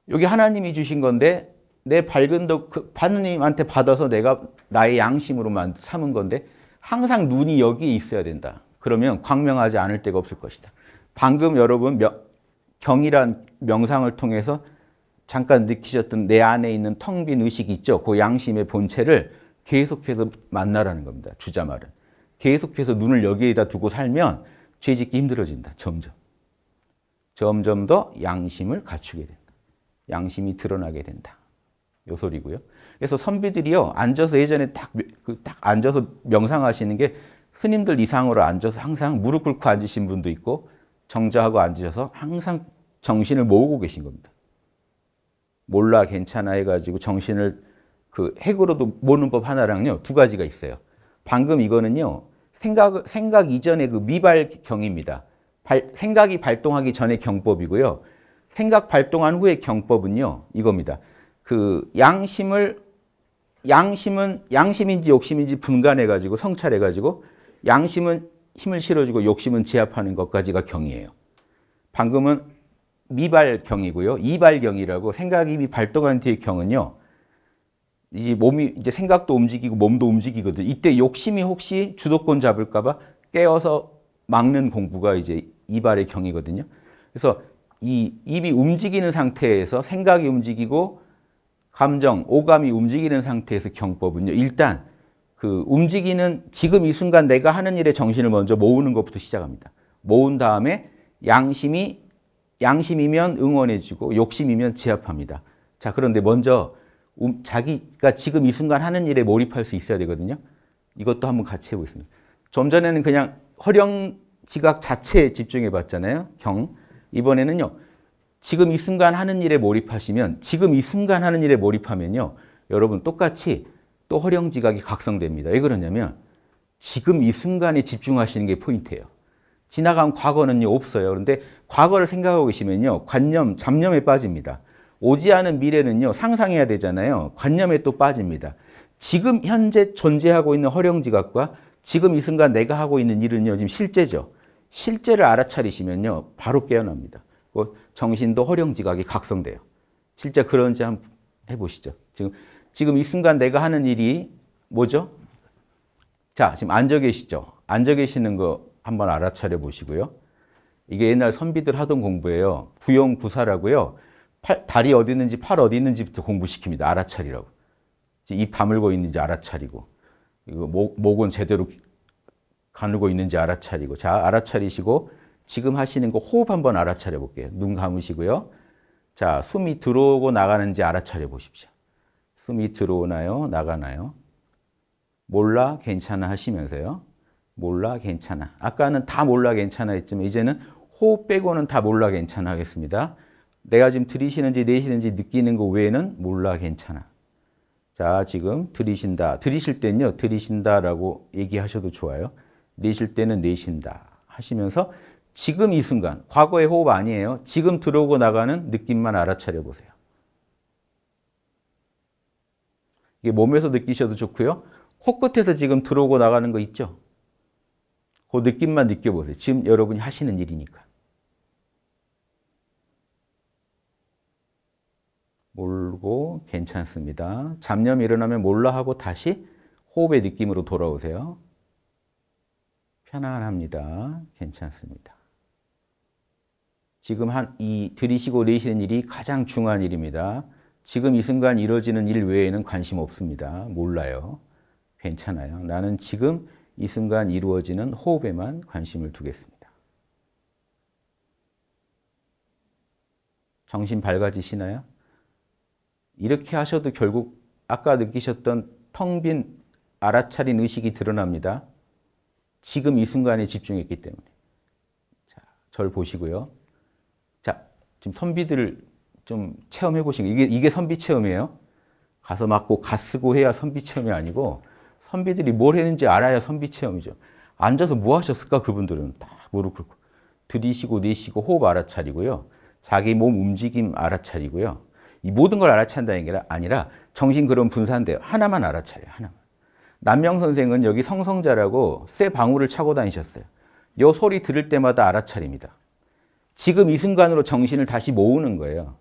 여기 하나님이 주신 건데 내 밝은 그 하나님한테 받아서 내가 나의 양심으로만 삼은 건데 항상 눈이 여기 있어야 된다. 그러면 광명하지 않을 때가 없을 것이다. 방금 여러분 명, 경이란 명상을 통해서 잠깐 느끼셨던 내 안에 있는 텅 빈 의식 있죠. 그 양심의 본체를 계속해서 만나라는 겁니다. 주자 말은. 계속해서 눈을 여기에다 두고 살면 죄짓기 힘들어진다. 점점. 점점 더 양심을 갖추게 된다. 양심이 드러나게 된다. 요 소리고요. 그래서 선비들이요. 앉아서 예전에 딱, 그 딱 앉아서 명상하시는 게 스님들 이상으로 앉아서 항상 무릎 꿇고 앉으신 분도 있고 정자하고 앉으셔서 항상 정신을 모으고 계신 겁니다. 몰라 괜찮아 해가지고 정신을 그 핵으로도 모는 법 하나랑요 두 가지가 있어요. 방금 이거는요 생각 생각 이전의 그 미발 경입니다. 발, 생각이 발동하기 전의 경법이고요. 생각 발동한 후의 경법은요 이겁니다. 그 양심을 양심은 양심인지 욕심인지 분간해 가지고 성찰해 가지고 양심은 힘을 실어주고 욕심은 제압하는 것까지가 경이에요. 방금은 미발경이고요. 이발경이라고 생각이 발동한 뒤의 경은요. 이제 몸이 이제 생각도 움직이고 몸도 움직이거든. 이때 욕심이 혹시 주도권 잡을까봐 깨어서 막는 공부가 이제 이발의 경이거든요. 그래서 이 입이 움직이는 상태에서 생각이 움직이고 감정, 오감이 움직이는 상태에서 경법은요. 일단 그 움직이는 지금 이 순간 내가 하는 일에 정신을 먼저 모으는 것부터 시작합니다. 모은 다음에 양심이 양심이면 응원해주고 욕심이면 제압합니다. 자 그런데 먼저 음, 자기가 지금 이 순간 하는 일에 몰입할 수 있어야 되거든요. 이것도 한번 같이 해보겠습니다. 좀 전에는 그냥 허령 지각 자체에 집중해 봤잖아요. 경. 이번에는요. 지금 이 순간 하는 일에 몰입하시면 지금 이 순간 하는 일에 몰입하면요. 여러분 똑같이 또 허령지각이 각성됩니다. 왜 그러냐면 지금 이 순간에 집중하시는 게 포인트예요. 지나간 과거는요 없어요. 그런데 과거를 생각하고 계시면요 관념, 잡념에 빠집니다. 오지 않은 미래는요 상상해야 되잖아요. 관념에 또 빠집니다. 지금 현재 존재하고 있는 허령지각과 지금 이 순간 내가 하고 있는 일은요 지금 실제죠. 실제를 알아차리시면요 바로 깨어납니다. 정신도 허령지각이 각성돼요. 실제 그런지 한번 해보시죠. 지금 지금 이 순간 내가 하는 일이 뭐죠? 자, 지금 앉아 계시죠? 앉아 계시는 거 한번 알아차려 보시고요. 이게 옛날 선비들 하던 공부예요. 부용 부사라고요. 팔, 다리 어디 있는지 팔 어디 있는지부터 공부시킵니다. 알아차리라고. 입 다물고 있는지 알아차리고 이거 목, 목은 제대로 가누고 있는지 알아차리고 자 알아차리시고 지금 하시는 거 호흡 한번 알아차려 볼게요. 눈 감으시고요. 자 숨이 들어오고 나가는지 알아차려 보십시오. 숨이 들어오나요? 나가나요? 몰라, 괜찮아 하시면서요. 몰라, 괜찮아. 아까는 다 몰라, 괜찮아 했지만 이제는 호흡 빼고는 다 몰라, 괜찮아 하겠습니다. 내가 지금 들이시는지 내쉬는지 느끼는 거 외에는 몰라, 괜찮아. 자, 지금 들이신다. 들이실 때는요, 들이신다라고 얘기하셔도 좋아요. 내쉴 때는 내쉰다 하시면서 지금 이 순간, 과거의 호흡 아니에요. 지금 들어오고 나가는 느낌만 알아차려 보세요. 이게 몸에서 느끼셔도 좋고요. 코끝에서 지금 들어오고 나가는 거 있죠? 그 느낌만 느껴보세요. 지금 여러분이 하시는 일이니까. 몰고 괜찮습니다. 잡념 일어나면 몰라 하고 다시 호흡의 느낌으로 돌아오세요. 편안합니다. 괜찮습니다. 지금 한 이 들이쉬고 내쉬는 일이 가장 중요한 일입니다. 지금 이 순간 이루어지는 일 외에는 관심 없습니다. 몰라요. 괜찮아요. 나는 지금 이 순간 이루어지는 호흡에만 관심을 두겠습니다. 정신 밝아지시나요? 이렇게 하셔도 결국 아까 느끼셨던 텅 빈 알아차린 의식이 드러납니다. 지금 이 순간에 집중했기 때문에. 자, 절 보시고요. 자, 지금 선비들 좀 체험해 보신 이게 이게 선비 체험이에요. 가서 맞고 가 쓰고 해야 선비 체험이 아니고 선비들이 뭘 했는지 알아야 선비 체험이죠. 앉아서 뭐 하셨을까 그분들은 딱 무릎 꿇고 들이쉬고 내쉬고 호흡 알아차리고요. 자기 몸 움직임 알아차리고요. 이 모든 걸 알아차린다는 게 아니라 정신 그런 분산돼요. 하나만 알아차려요. 하나만. 남명 선생은 여기 성성자라고 쇠 방울을 차고 다니셨어요. 요 소리 들을 때마다 알아차립니다. 지금 이 순간으로 정신을 다시 모으는 거예요.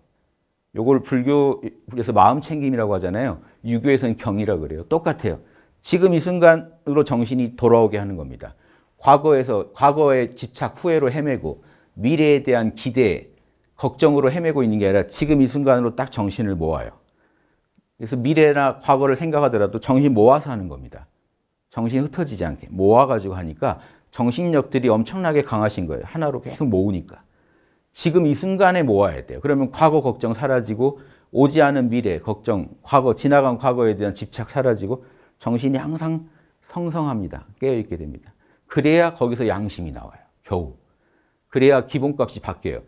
요걸 불교에서 마음 챙김이라고 하잖아요. 유교에서는 경이라 고 그래요. 똑같아요. 지금 이 순간으로 정신이 돌아오게 하는 겁니다. 과거에서 과거에 집착 후회로 헤매고 미래에 대한 기대 걱정으로 헤매고 있는 게 아니라 지금 이 순간으로 딱 정신을 모아요. 그래서 미래나 과거를 생각하더라도 정신 모아서 하는 겁니다. 정신이 흩어지지 않게 모아가지고 하니까 정신력들이 엄청나게 강하신 거예요. 하나로 계속 모으니까. 지금 이 순간에 모아야 돼요. 그러면 과거 걱정 사라지고 오지 않은 미래 걱정, 과거 지나간 과거에 대한 집착 사라지고 정신이 항상 성성합니다. 깨어있게 됩니다. 그래야 거기서 양심이 나와요. 겨우. 그래야 기본값이 바뀌어요.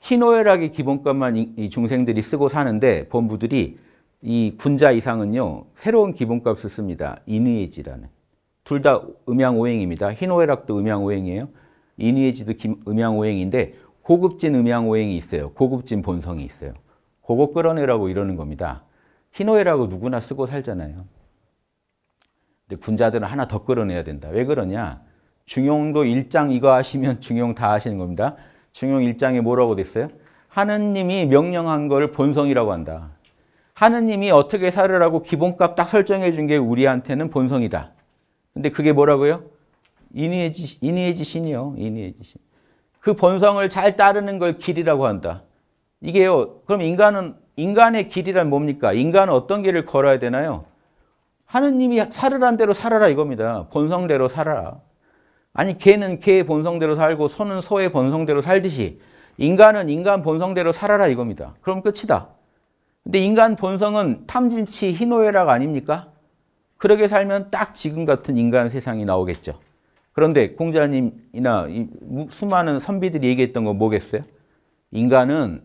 희노애락의 기본값만 이, 중생들이 쓰고 사는데 본부들이 이 군자 이상은요. 새로운 기본값을 씁니다. 인위의지라는둘 다 음양오행입니다. 희노애락도 음양오행이에요. 인위의지도 음양오행인데 고급진 음향 오행이 있어요. 고급진 본성이 있어요. 그거 끌어내라고 이러는 겁니다. 희노애라고 누구나 쓰고 살잖아요. 근데 군자들은 하나 더 끌어내야 된다. 왜 그러냐? 중용도 1장 이거 하시면 중용 다 하시는 겁니다. 중용 1장에 뭐라고 됐어요? 하느님이 명령한 걸 본성이라고 한다. 하느님이 어떻게 살으라고 기본값 딱 설정해 준 게 우리한테는 본성이다. 근데 그게 뭐라고요? 인의의 지신이요. 인위의 지신. 그 본성을 잘 따르는 걸 길이라고 한다. 이게요. 그럼 인간은 인간의 길이란 뭡니까? 인간은 어떤 길을 걸어야 되나요? 하느님이 살으란 대로 살아라 이겁니다. 본성대로 살아라. 아니 개는 개의 본성대로 살고 소는 소의 본성대로 살듯이 인간은 인간 본성대로 살아라 이겁니다. 그럼 끝이다. 근데 인간 본성은 탐진치 희노애락 아닙니까? 그러게 살면 딱 지금 같은 인간 세상이 나오겠죠. 그런데 공자님이나 수많은 선비들이 얘기했던 건 뭐겠어요? 인간은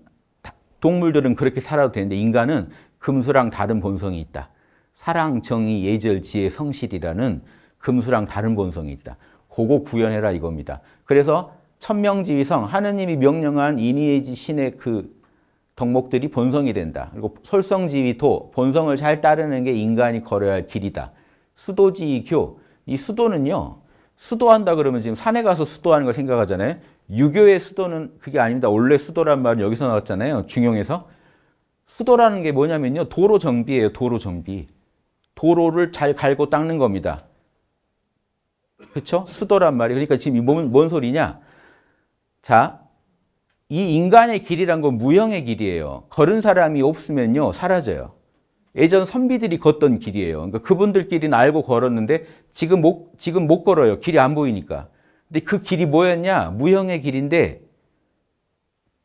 동물들은 그렇게 살아도 되는데 인간은 금수랑 다른 본성이 있다. 사랑, 정의, 예절, 지혜, 성실이라는 금수랑 다른 본성이 있다. 그거 구현해라 이겁니다. 그래서 천명지위성, 하느님이 명령한 인의지 신의 그 덕목들이 본성이 된다. 그리고 솔성지위토, 본성을 잘 따르는 게 인간이 걸어야 할 길이다. 수도지위교, 이 수도는요. 수도한다 그러면 지금 산에 가서 수도하는 걸 생각하잖아요. 유교의 수도는 그게 아닙니다. 원래 수도란 말은 여기서 나왔잖아요. 중용에서. 수도라는 게 뭐냐면요. 도로 정비예요. 도로 정비. 도로를 잘 갈고 닦는 겁니다. 그렇죠? 수도란 말이 그러니까 지금 뭔, 뭔 소리냐? 자, 이 인간의 길이란 건 무형의 길이에요. 걸은 사람이 없으면요. 사라져요. 예전 선비들이 걷던 길이에요. 그러니까 그분들끼리는 알고 걸었는데 지금 못, 지금 못 걸어요. 길이 안 보이니까. 근데 그 길이 뭐였냐? 무형의 길인데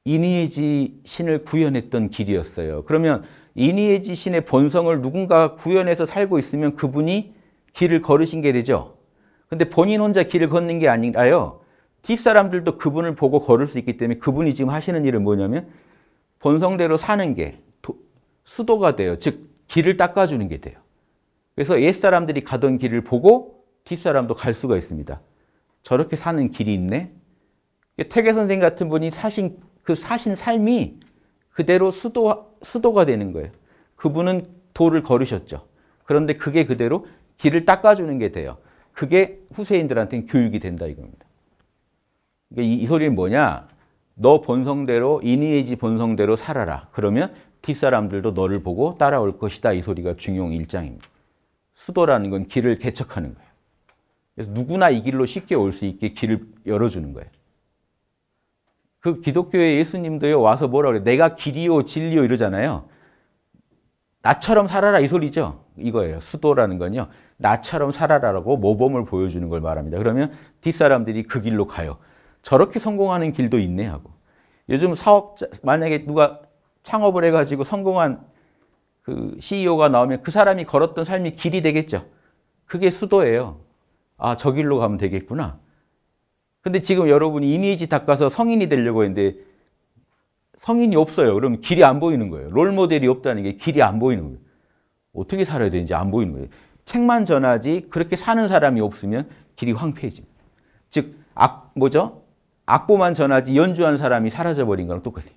이니에지 신을 구현했던 길이었어요. 그러면 이니에지 신의 본성을 누군가 구현해서 살고 있으면 그분이 길을 걸으신 게 되죠. 근데 본인 혼자 길을 걷는 게 아니라요. 뒷사람들도 그분을 보고 걸을 수 있기 때문에 그분이 지금 하시는 일은 뭐냐면 본성대로 사는 게 수도가 돼요. 즉 길을 닦아주는 게 돼요. 그래서 옛사람들이 가던 길을 보고 뒷사람도 갈 수가 있습니다. 저렇게 사는 길이 있네. 태계 선생 같은 분이 사신 그 사신 삶이 그대로 수도 수도가 되는 거예요. 그분은 도를 걸으셨죠. 그런데 그게 그대로 길을 닦아주는 게 돼요. 그게 후세인들한테는 교육이 된다 이겁니다. 그러니까 이, 이 소리는 뭐냐? 너 본성대로 인의의 지 본성대로 살아라. 그러면 뒷사람들도 너를 보고 따라올 것이다. 이 소리가 중용 1장입니다. 수도라는 건 길을 개척하는 거예요. 그래서 누구나 이 길로 쉽게 올 수 있게 길을 열어주는 거예요. 그 기독교의 예수님도요, 와서 뭐라 그래 내가 길이요, 진리요 이러잖아요. 나처럼 살아라 이 소리죠. 이거예요. 수도라는 건요. 나처럼 살아라라고 모범을 보여주는 걸 말합니다. 그러면 뒷사람들이 그 길로 가요. 저렇게 성공하는 길도 있네 하고. 요즘 사업자, 만약에 누가 창업을 해가지고 성공한 그 CEO가 나오면 그 사람이 걸었던 삶이 길이 되겠죠. 그게 수도예요. 아, 저 길로 가면 되겠구나. 근데 지금 여러분이 이미지 닦아서 성인이 되려고 했는데 성인이 없어요. 그러면 길이 안 보이는 거예요. 롤 모델이 없다는 게 길이 안 보이는 거예요. 어떻게 살아야 되는지 안 보이는 거예요. 책만 전하지 그렇게 사는 사람이 없으면 길이 황폐해집니다. 즉, 악, 뭐죠? 악보만 전하지 연주한 사람이 사라져버린 거랑 똑같아요.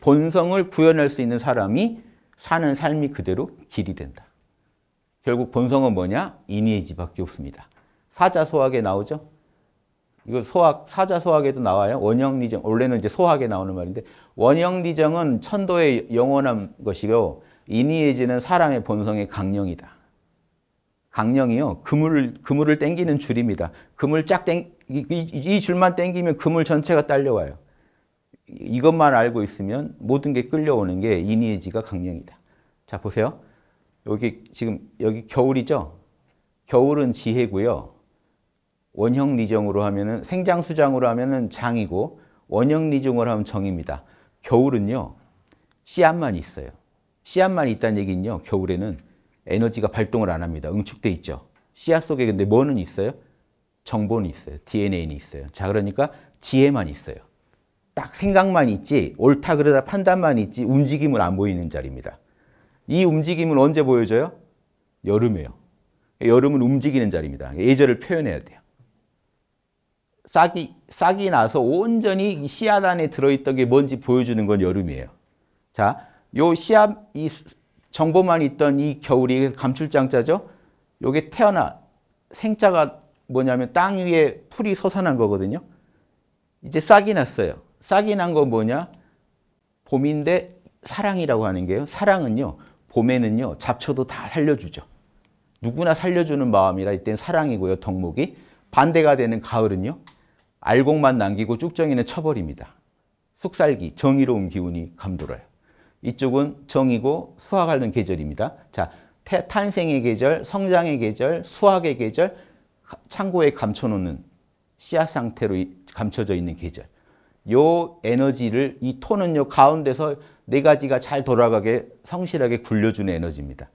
본성을 구현할 수 있는 사람이 사는 삶이 그대로 길이 된다. 결국 본성은 뭐냐? 이니에지밖에 없습니다. 사자소학에 나오죠? 이거 소학, 사자소학에도 나와요. 원형리정, 원래는 이제 소학에 나오는 말인데 원형리정은 천도의 영원한 것이고 이니에지는 사람의 본성의 강령이다. 강령이요. 그물을, 그물을 땡기는 줄입니다. 그물 쫙 땡, 이, 이 줄만 땡기면 그물 전체가 딸려와요. 이것만 알고 있으면 모든 게 끌려오는 게 이니에지가 강령이다. 자, 보세요. 여기 지금 여기 겨울이죠? 겨울은 지혜고요. 원형 리정으로 하면은 생장 수장으로 하면은 장이고 원형 리정으로 하면 정입니다. 겨울은요. 씨앗만 있어요. 씨앗만 있다는 얘기는요. 겨울에는 에너지가 발동을 안 합니다. 응축돼 있죠. 씨앗 속에 근데 뭐는 있어요? 정보는 있어요. DNA는 있어요. 자, 그러니까 지혜만 있어요. 딱 생각만 있지 옳다 그러다 판단만 있지 움직임을 안 보이는 자리입니다. 이 움직임은 언제 보여져요? 여름에요. 여름은 움직이는 자리입니다. 예절을 표현해야 돼요. 싹이, 싹이 나서 온전히 씨앗 안에 들어있던 게 뭔지 보여주는 건 여름이에요. 자, 요 씨앗, 이 정보만 있던 이 겨울이 감출장자죠? 요게 태어나, 생자가 뭐냐면 땅 위에 풀이 솟아난 거거든요. 이제 싹이 났어요. 싹이 난 건 뭐냐? 봄인데 사랑이라고 하는 게요. 사랑은요. 봄에는요. 잡초도 다 살려주죠. 누구나 살려주는 마음이라 이때는 사랑이고요. 덕목이. 반대가 되는 가을은요. 알곡만 남기고 쭉정이는 쳐버립니다. 쑥살기, 정의로운 기운이 감돌아요. 이쪽은 정이고 수확하는 계절입니다. 자, 태, 탄생의 계절, 성장의 계절, 수확의 계절, 창고에 감춰놓는 씨앗 상태로 감춰져 있는 계절. 요 에너지를 이 토는요 가운데서 네 가지가 잘 돌아가게 성실하게 굴려주는 에너지입니다.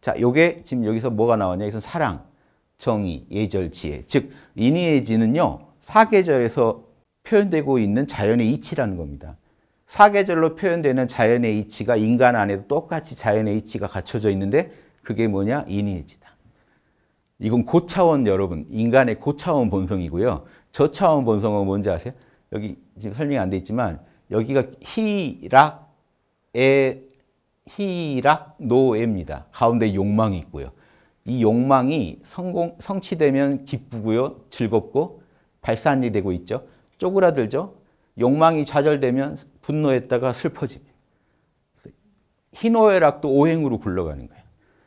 자, 요게 지금 여기서 뭐가 나왔냐? 여기서 사랑, 정의, 예절, 지혜. 즉, 이니에지는요, 사계절에서 표현되고 있는 자연의 이치라는 겁니다. 사계절로 표현되는 자연의 이치가 인간 안에도 똑같이 자연의 이치가 갖춰져 있는데 그게 뭐냐? 이니에지다. 이건 고차원 여러분, 인간의 고차원 본성이고요. 저차원 본성은 뭔지 아세요? 여기 지금 설명이 안 돼 있지만 여기가 히라에히라 노에입니다. 가운데 욕망이 있고요. 이 욕망이 성공 성취되면 기쁘고요. 즐겁고 발산이 되고 있죠. 쪼그라들죠. 욕망이 좌절되면 분노했다가 슬퍼집니다. 희노애락도 오행으로 굴러가는 거예요.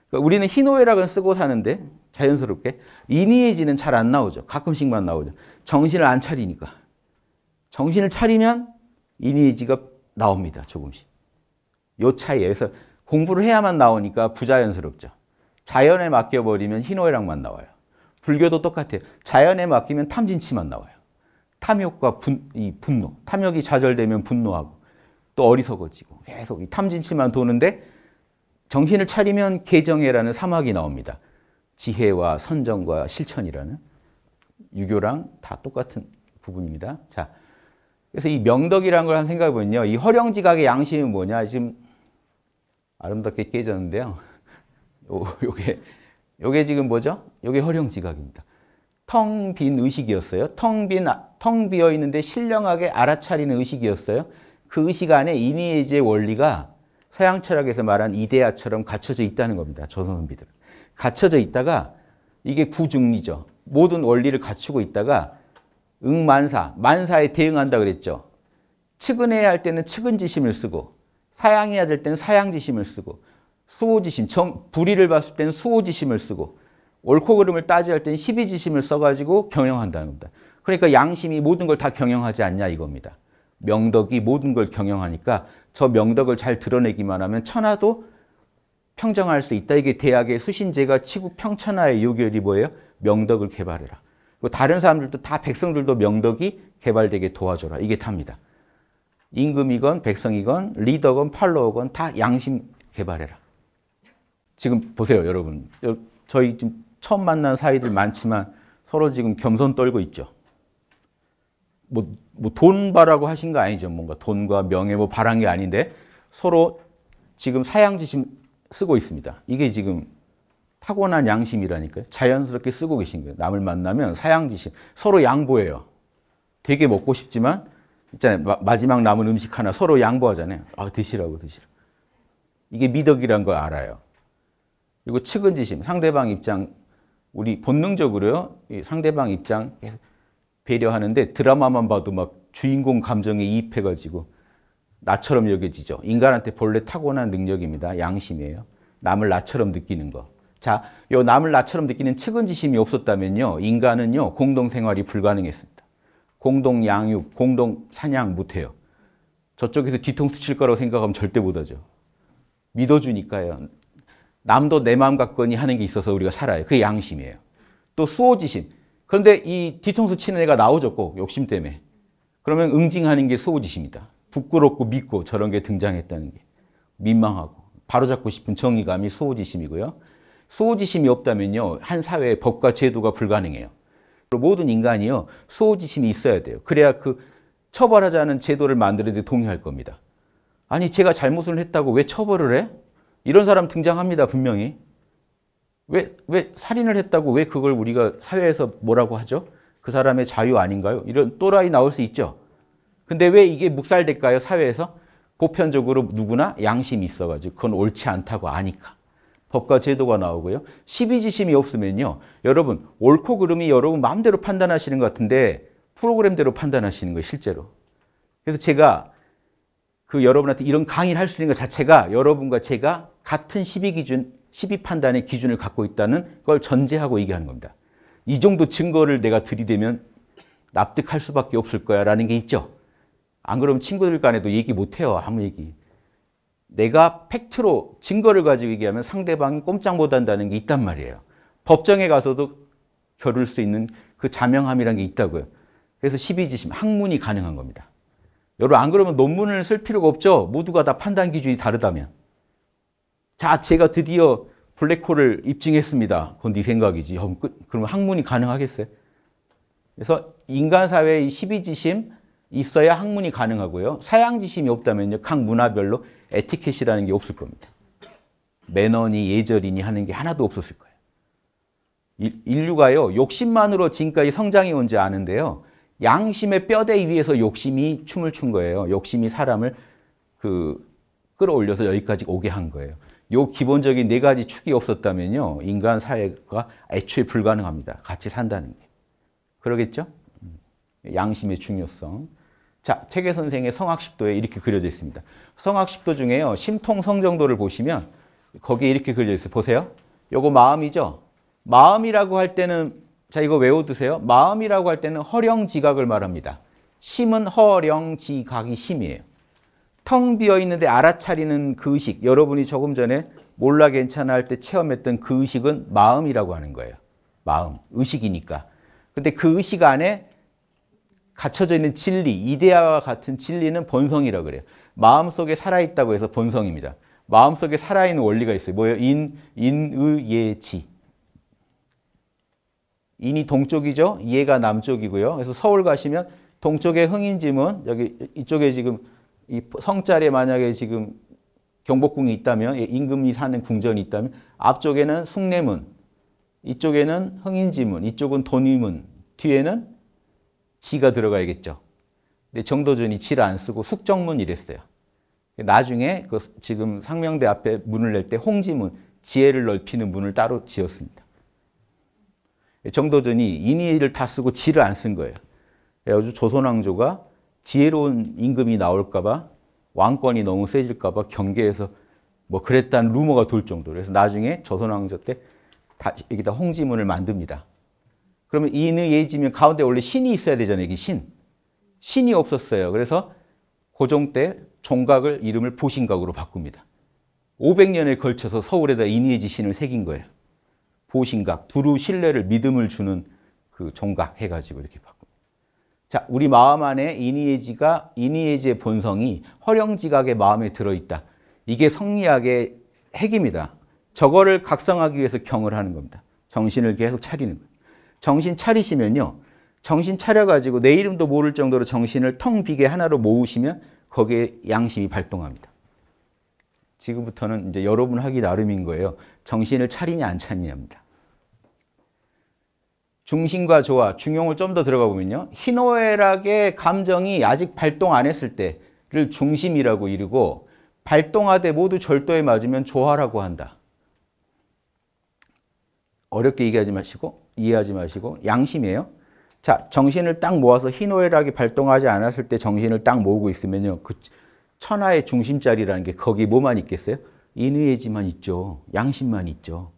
그러니까 우리는 희노애락은 쓰고 사는데 자연스럽게 인의해지는 잘 안 나오죠. 가끔씩만 나오죠. 정신을 안 차리니까. 정신을 차리면 이니지가 나옵니다. 조금씩. 요 차이에요. 그래서 공부를 해야만 나오니까 부자연스럽죠. 자연에 맡겨버리면 흰오해랑만 나와요. 불교도 똑같아요. 자연에 맡기면 탐진치만 나와요. 탐욕과 분, 이 분노. 탐욕이 좌절되면 분노하고 또 어리석어지고 계속 이 탐진치만 도는데 정신을 차리면 개정해라는 사막이 나옵니다. 지혜와 선정과 실천이라는 유교랑 다 똑같은 부분입니다. 자. 그래서 이 명덕이라는 걸 한번 생각해 보면요. 이 허령지각의 양심이 뭐냐. 지금 아름답게 깨졌는데요. [laughs] 요, 요게, 요게 지금 뭐죠? 요게 허령지각입니다. 텅 빈 의식이었어요. 텅 빈, 텅 비어 있는데 신령하게 알아차리는 의식이었어요. 그 의식 안에 인위의지의 원리가 서양 철학에서 말한 이데아처럼 갖춰져 있다는 겁니다. 조선비들. 갖춰져 있다가 이게 구중리죠. 모든 원리를 갖추고 있다가 응만사, 만사에 대응한다 그랬죠. 측은해야 할 때는 측은지심을 쓰고 사양해야 될 때는 사양지심을 쓰고 수호지심, 정, 불의를 봤을 때는 수호지심을 쓰고 옳고 그름을 따지할 때는 시비지심을 써가지고 경영한다는 겁니다. 그러니까 양심이 모든 걸 다 경영하지 않냐 이겁니다. 명덕이 모든 걸 경영하니까 저 명덕을 잘 드러내기만 하면 천하도 평정할 수 있다. 이게 대학의 수신제가 치국 평천하의 요결이 뭐예요? 명덕을 개발해라. 다른 사람들도 다 백성들도 명덕이 개발되게 도와줘라. 이게 탑니다 임금이건 백성이건 리더건 팔로워건 다 양심 개발해라. 지금 보세요, 여러분. 저희 지금 처음 만난 사이들 많지만 서로 지금 겸손 떨고 있죠. 뭐, 뭐 돈 바라고 하신 거 아니죠. 뭔가 돈과 명예 뭐 바란 게 아닌데 서로 지금 사양지심 쓰고 있습니다. 이게 지금 타고난 양심이라니까요. 자연스럽게 쓰고 계신 거예요. 남을 만나면 사양지심. 서로 양보해요. 되게 먹고 싶지만 있잖아요. 마, 지막 남은 음식 하나 서로 양보하잖아요. 아, 드시라고 드시라 이게 미덕이란 걸 알아요. 그리고 측은지심. 상대방 입장 우리 본능적으로요. 상대방 입장 배려하는데 드라마만 봐도 막 주인공 감정에 이입해 가지고 나처럼 여겨지죠. 인간한테 본래 타고난 능력입니다. 양심이에요. 남을 나처럼 느끼는 거. 자, 요 남을 나처럼 느끼는 측은지심이 없었다면요. 인간은요. 공동생활이 불가능했습니다. 공동 양육, 공동 사냥 못해요. 저쪽에서 뒤통수 칠 거라고 생각하면 절대 못하죠. 믿어주니까요. 남도 내 마음 같거니 하는 게 있어서 우리가 살아요. 그게 양심이에요. 또 수호지심. 그런데 이 뒤통수 치는 애가 나오죠. 꼭 욕심 때문에. 그러면 응징하는 게 수호지심이다. 부끄럽고 믿고 저런 게 등장했다는 게. 민망하고 바로잡고 싶은 정의감이 수호지심이고요. 수호지심이 없다면요. 한 사회의 법과 제도가 불가능해요. 모든 인간이요. 수호지심이 있어야 돼요. 그래야 그 처벌하자는 제도를 만드는데 동의할 겁니다. 아니 제가 잘못을 했다고 왜 처벌을 해? 이런 사람 등장합니다. 분명히. 왜, 왜 살인을 했다고 왜 그걸 우리가 사회에서 뭐라고 하죠? 그 사람의 자유 아닌가요? 이런 또라이 나올 수 있죠. 근데 왜 이게 묵살될까요? 사회에서? 보편적으로 누구나 양심이 있어가지고 그건 옳지 않다고 아니까. 법과 제도가 나오고요. 12지심이 없으면요. 여러분 옳고 그름이 여러분 마음대로 판단하시는 것 같은데 프로그램대로 판단하시는 거예요. 실제로. 그래서 제가 그 여러분한테 이런 강의를 할 수 있는 것 자체가 여러분과 제가 같은 12기준, 12판단의 기준을 갖고 있다는 걸 전제하고 얘기하는 겁니다. 이 정도 증거를 내가 들이대면 납득할 수밖에 없을 거야 라는 게 있죠. 안 그러면 친구들 간에도 얘기 못해요. 아무 얘기. 내가 팩트로 증거를 가지고 얘기하면 상대방이 꼼짝 못한다는 게 있단 말이에요. 법정에 가서도 겨룰 수 있는 그 자명함이라는 게 있다고요. 그래서 12지심, 학문이 가능한 겁니다. 여러분 안 그러면 논문을 쓸 필요가 없죠. 모두가 다 판단 기준이 다르다면. 자, 제가 드디어 블랙홀을 입증했습니다. 그건 네 생각이지. 그럼 학문이 가능하겠어요? 그래서 인간 사회의 12지심, 있어야 학문이 가능하고요. 사양지심이 없다면각 문화별로 에티켓이라는 게 없을 겁니다. 매너니 예절이니 하는 게 하나도 없었을 거예요. 인류가요. 욕심만으로 지금까지 성장해 온줄 아는데요. 양심의 뼈대 위에서 욕심이 춤을 춘 거예요. 욕심이 사람을 그 끌어올려서 여기까지 오게 한 거예요. 요 기본적인 네 가지 축이 없었다면요. 인간 사회가 애초에 불가능합니다. 같이 산다는 게. 그러겠죠? 양심의 중요성. 자, 태계 선생의 성악십도에 이렇게 그려져 있습니다. 성악십도 중에요. 심통성정도를 보시면 거기에 이렇게 그려져 있어요. 보세요. 요거 마음이죠. 마음이라고 할 때는 자, 이거 외워두세요. 마음이라고 할 때는 허령지각을 말합니다. 심은 허령지각이 심이에요. 텅 비어 있는데 알아차리는 그 의식, 여러분이 조금 전에 몰라 괜찮아 할 때 체험했던 그 의식은 마음이라고 하는 거예요. 마음, 의식이니까. 근데 그 의식 안에 갇혀져 있는 진리, 이데아와 같은 진리는 본성이라고 그래요. 마음속에 살아있다고 해서 본성입니다. 마음속에 살아있는 원리가 있어요. 뭐예요? 인, 인, 의, 예, 지. 인이 동쪽이죠. 예가 남쪽이고요. 그래서 서울 가시면 동쪽에 흥인지문, 여기 이쪽에 지금 이 성자리에 만약에 지금 경복궁이 있다면, 예, 임금이 사는 궁전이 있다면 앞쪽에는 숭례문, 이쪽에는 흥인지문, 이쪽은 돈이문, 뒤에는 지가 들어가야겠죠. 근데 정도전이 지를 안 쓰고 숙정문 이랬어요. 나중에 그 지금 상명대 앞에 문을 낼 때 홍지문, 지혜를 넓히는 문을 따로 지었습니다. 정도전이 인의를 다 쓰고 지를 안 쓴 거예요. 그래 조선왕조가 지혜로운 임금이 나올까봐 왕권이 너무 세질까봐 경계에서 뭐 그랬다는 루머가 돌 정도로 그래서 나중에 조선왕조 때 다, 여기다 홍지문을 만듭니다. 그러면 이는 예지면 가운데 원래 신이 있어야 되잖아요. 이게 신. 신이 없었어요. 그래서 고종 때 종각을 이름을 보신각으로 바꿉니다. 500년에 걸쳐서 서울에다 인예지 신을 새긴 거예요. 보신각, 두루 신뢰를 믿음을 주는 그 종각 해가지고 이렇게 바꿉니다. 자, 우리 마음 안에 인이예지가 인이예지의 본성이 허령지각의 마음에 들어있다. 이게 성리학의 핵입니다. 저거를 각성하기 위해서 경을 하는 겁니다. 정신을 계속 차리는 거예요. 정신 차리시면요. 정신 차려가지고 내 이름도 모를 정도로 정신을 텅 비게 하나로 모으시면 거기에 양심이 발동합니다. 지금부터는 이제 여러분 하기 나름인 거예요. 정신을 차리냐 안 차리냐입니다. 중심과 조화, 중용을 좀 더 들어가 보면요. 희노애락의 감정이 아직 발동 안 했을 때를 중심이라고 이르고 발동하되 모두 절도에 맞으면 조화라고 한다. 어렵게 얘기하지 마시고 이해하지 마시고 양심이에요. 자, 정신을 딱 모아서 희노애락이 발동하지 않았을 때 정신을 딱 모으고 있으면요. 그 천하의 중심자리라는 게 거기 뭐만 있겠어요? 인의의지만 있죠. 양심만 있죠.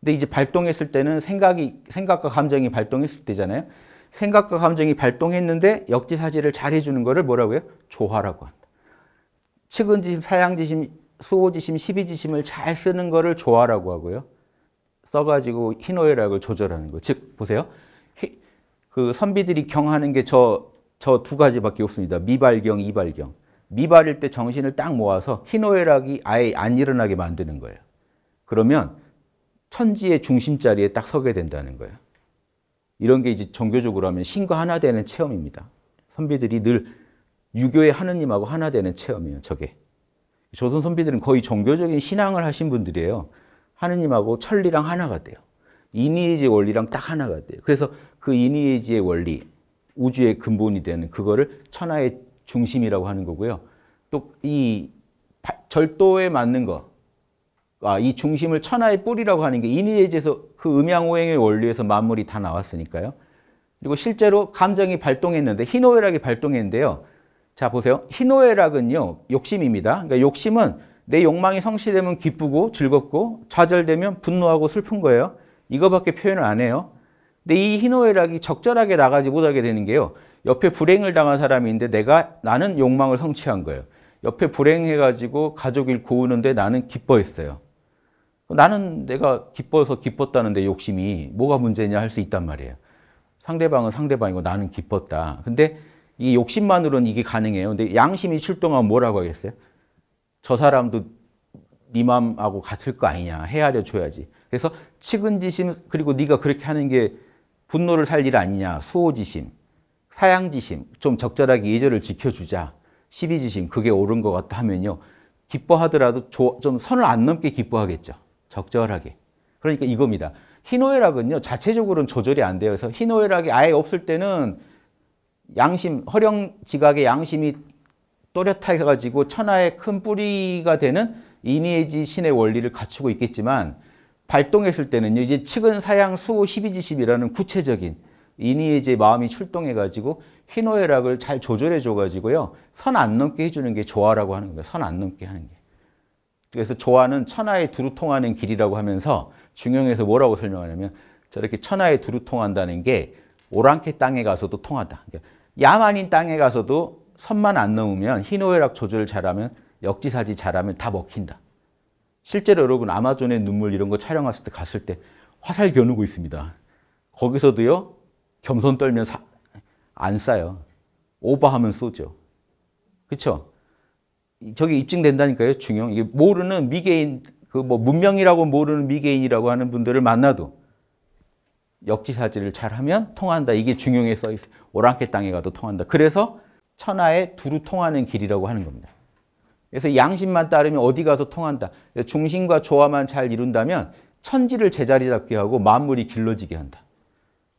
근데 이제 발동했을 때는 생각이 생각과 감정이 발동했을 때잖아요. 생각과 감정이 발동했는데 역지사지를 잘해 주는 거를 뭐라고 해요? 조화라고 한다. 측은지심, 사양지심, 수호지심, 십이지심을 잘 쓰는 거를 조화라고 하고요. 써가지고 희노애락을 조절하는 거예즉 보세요. 그 선비들이 경하는 게저저두 가지밖에 없습니다. 미발경, 이발경. 미발일 때 정신을 딱 모아서 희노애락이 아예 안 일어나게 만드는 거예요. 그러면 천지의 중심 자리에 딱 서게 된다는 거예요. 이런 게 이제 종교적으로 하면 신과 하나 되는 체험입니다. 선비들이 늘 유교의 하느님하고 하나 되는 체험이에요. 저게. 조선 선비들은 거의 종교적인 신앙을 하신 분들이에요. 하느님하고 천리랑 하나가 돼요. 이니에지의 원리랑 딱 하나가 돼요. 그래서 그 이니에지의 원리, 우주의 근본이 되는 그거를 천하의 중심이라고 하는 거고요. 또 이 절도에 맞는 거, 아, 이 중심을 천하의 뿌리라고 하는 게 이니에지에서 그 음양오행의 원리에서 만물이 다 나왔으니까요. 그리고 실제로 감정이 발동했는데 희노애락이 발동했는데요. 자 보세요. 희노애락은요. 욕심입니다. 그러니까 욕심은 내 욕망이 성취되면 기쁘고 즐겁고 좌절되면 분노하고 슬픈 거예요. 이거밖에 표현을 안 해요. 근데 이 희노애락이 적절하게 나가지 못하게 되는 게요. 옆에 불행을 당한 사람인데 내가 나는 욕망을 성취한 거예요. 옆에 불행해가지고 가족 잃고 우는데 나는 기뻐했어요. 나는 내가 기뻐서 기뻤다는데 욕심이 뭐가 문제냐 할 수 있단 말이에요. 상대방은 상대방이고 나는 기뻤다. 근데 이 욕심만으로는 이게 가능해요. 근데 양심이 출동하면 뭐라고 하겠어요? 저 사람도 네 마음하고 같을 거 아니냐 헤아려 줘야지 그래서 측은지심 그리고 네가 그렇게 하는 게 분노를 살 일 아니냐 수호지심 사양지심 좀 적절하게 예절을 지켜주자 시비지심 그게 옳은 것 같다 하면요 기뻐하더라도 좀 선을 안 넘게 기뻐하겠죠 적절하게 그러니까 이겁니다 희노애락은요 자체적으로는 조절이 안 돼요 그래서 희노애락이 아예 없을 때는 양심 허령 지각의 양심이 또렷하게 가지고 천하의 큰 뿌리가 되는 이니에지 신의 원리를 갖추고 있겠지만 발동했을 때는 이제 측은 사양 수호 12지십이라는 구체적인 이니에지의 마음이 출동해 가지고 희노애락을 잘 조절해 줘 가지고요. 선 안 넘게 해 주는 게 조화라고 하는 거예요. 선 안 넘게 하는 게. 그래서 조화는 천하에 두루 통하는 길이라고 하면서 중용에서 뭐라고 설명하냐면 저렇게 천하에 두루 통한다는 게 오랑캐 땅에 가서도 통하다. 야만인 그러니까 땅에 가서도 선만 안 넘으면 희노애락 조절 잘하면 역지사지 잘하면 다 먹힌다. 실제로 여러분 아마존의 눈물 이런 거 촬영했을 때 갔을 때 화살 겨누고 있습니다. 거기서도요 겸손 떨면 사, 안 싸요. 오버하면 쏘죠. 그렇죠? 저게 입증된다니까요. 중형 이게 모르는 미개인 그 뭐 문명이라고 모르는 미개인이라고 하는 분들을 만나도 역지사지를 잘하면 통한다. 이게 중형에 써 있어. 오랑캐 땅에 가도 통한다. 그래서 천하에 두루 통하는 길이라고 하는 겁니다. 그래서 양심만 따르면 어디 가서 통한다. 중심과 조화만 잘 이룬다면 천지를 제자리 잡게 하고 만물이 길러지게 한다.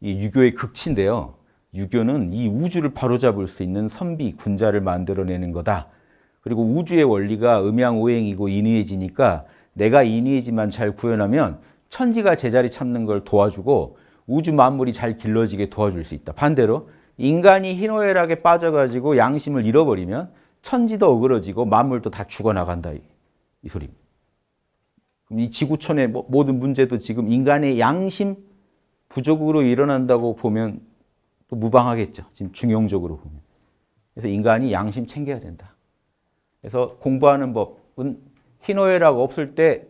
이 유교의 극치인데요. 유교는 이 우주를 바로잡을 수 있는 선비, 군자를 만들어내는 거다. 그리고 우주의 원리가 음양오행이고 인위해지니까 내가 인위해지만 잘 구현하면 천지가 제자리 참는 걸 도와주고 우주 만물이 잘 길러지게 도와줄 수 있다. 반대로 인간이 희노애락에 빠져가지고 양심을 잃어버리면 천지도 어그러지고 만물도 다 죽어나간다 이, 이 소리입니다. 이 지구촌의 모든 문제도 지금 인간의 양심 부족으로 일어난다고 보면 또 무방하겠죠. 지금 중용적으로 보면. 그래서 인간이 양심 챙겨야 된다. 그래서 공부하는 법은 희노애락 없을 때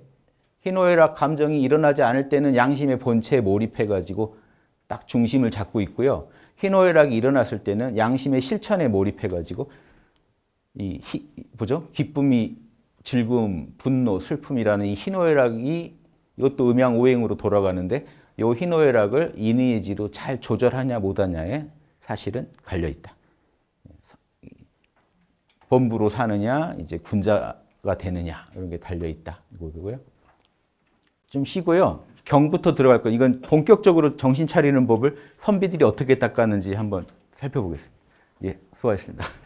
희노애락 감정이 일어나지 않을 때는 양심의 본체에 몰입해가지고 딱 중심을 잡고 있고요. 희노애락이 일어났을 때는 양심의 실천에 몰입해가지고 이 희, 보죠? 기쁨이 즐거움, 분노, 슬픔이라는 이 희노애락이 이것도 음양오행으로 돌아가는데 이 희노애락을 인의지로 잘 조절하냐 못하냐에 사실은 갈려 있다. 범부로 사느냐, 이제 군자가 되느냐 이런 게 달려 있다 이거고요. 좀 쉬고요. 경부터 들어갈 거 이건 본격적으로 정신 차리는 법을 선비들이 어떻게 닦았는지 한번 살펴보겠습니다. 예, 수고하셨습니다.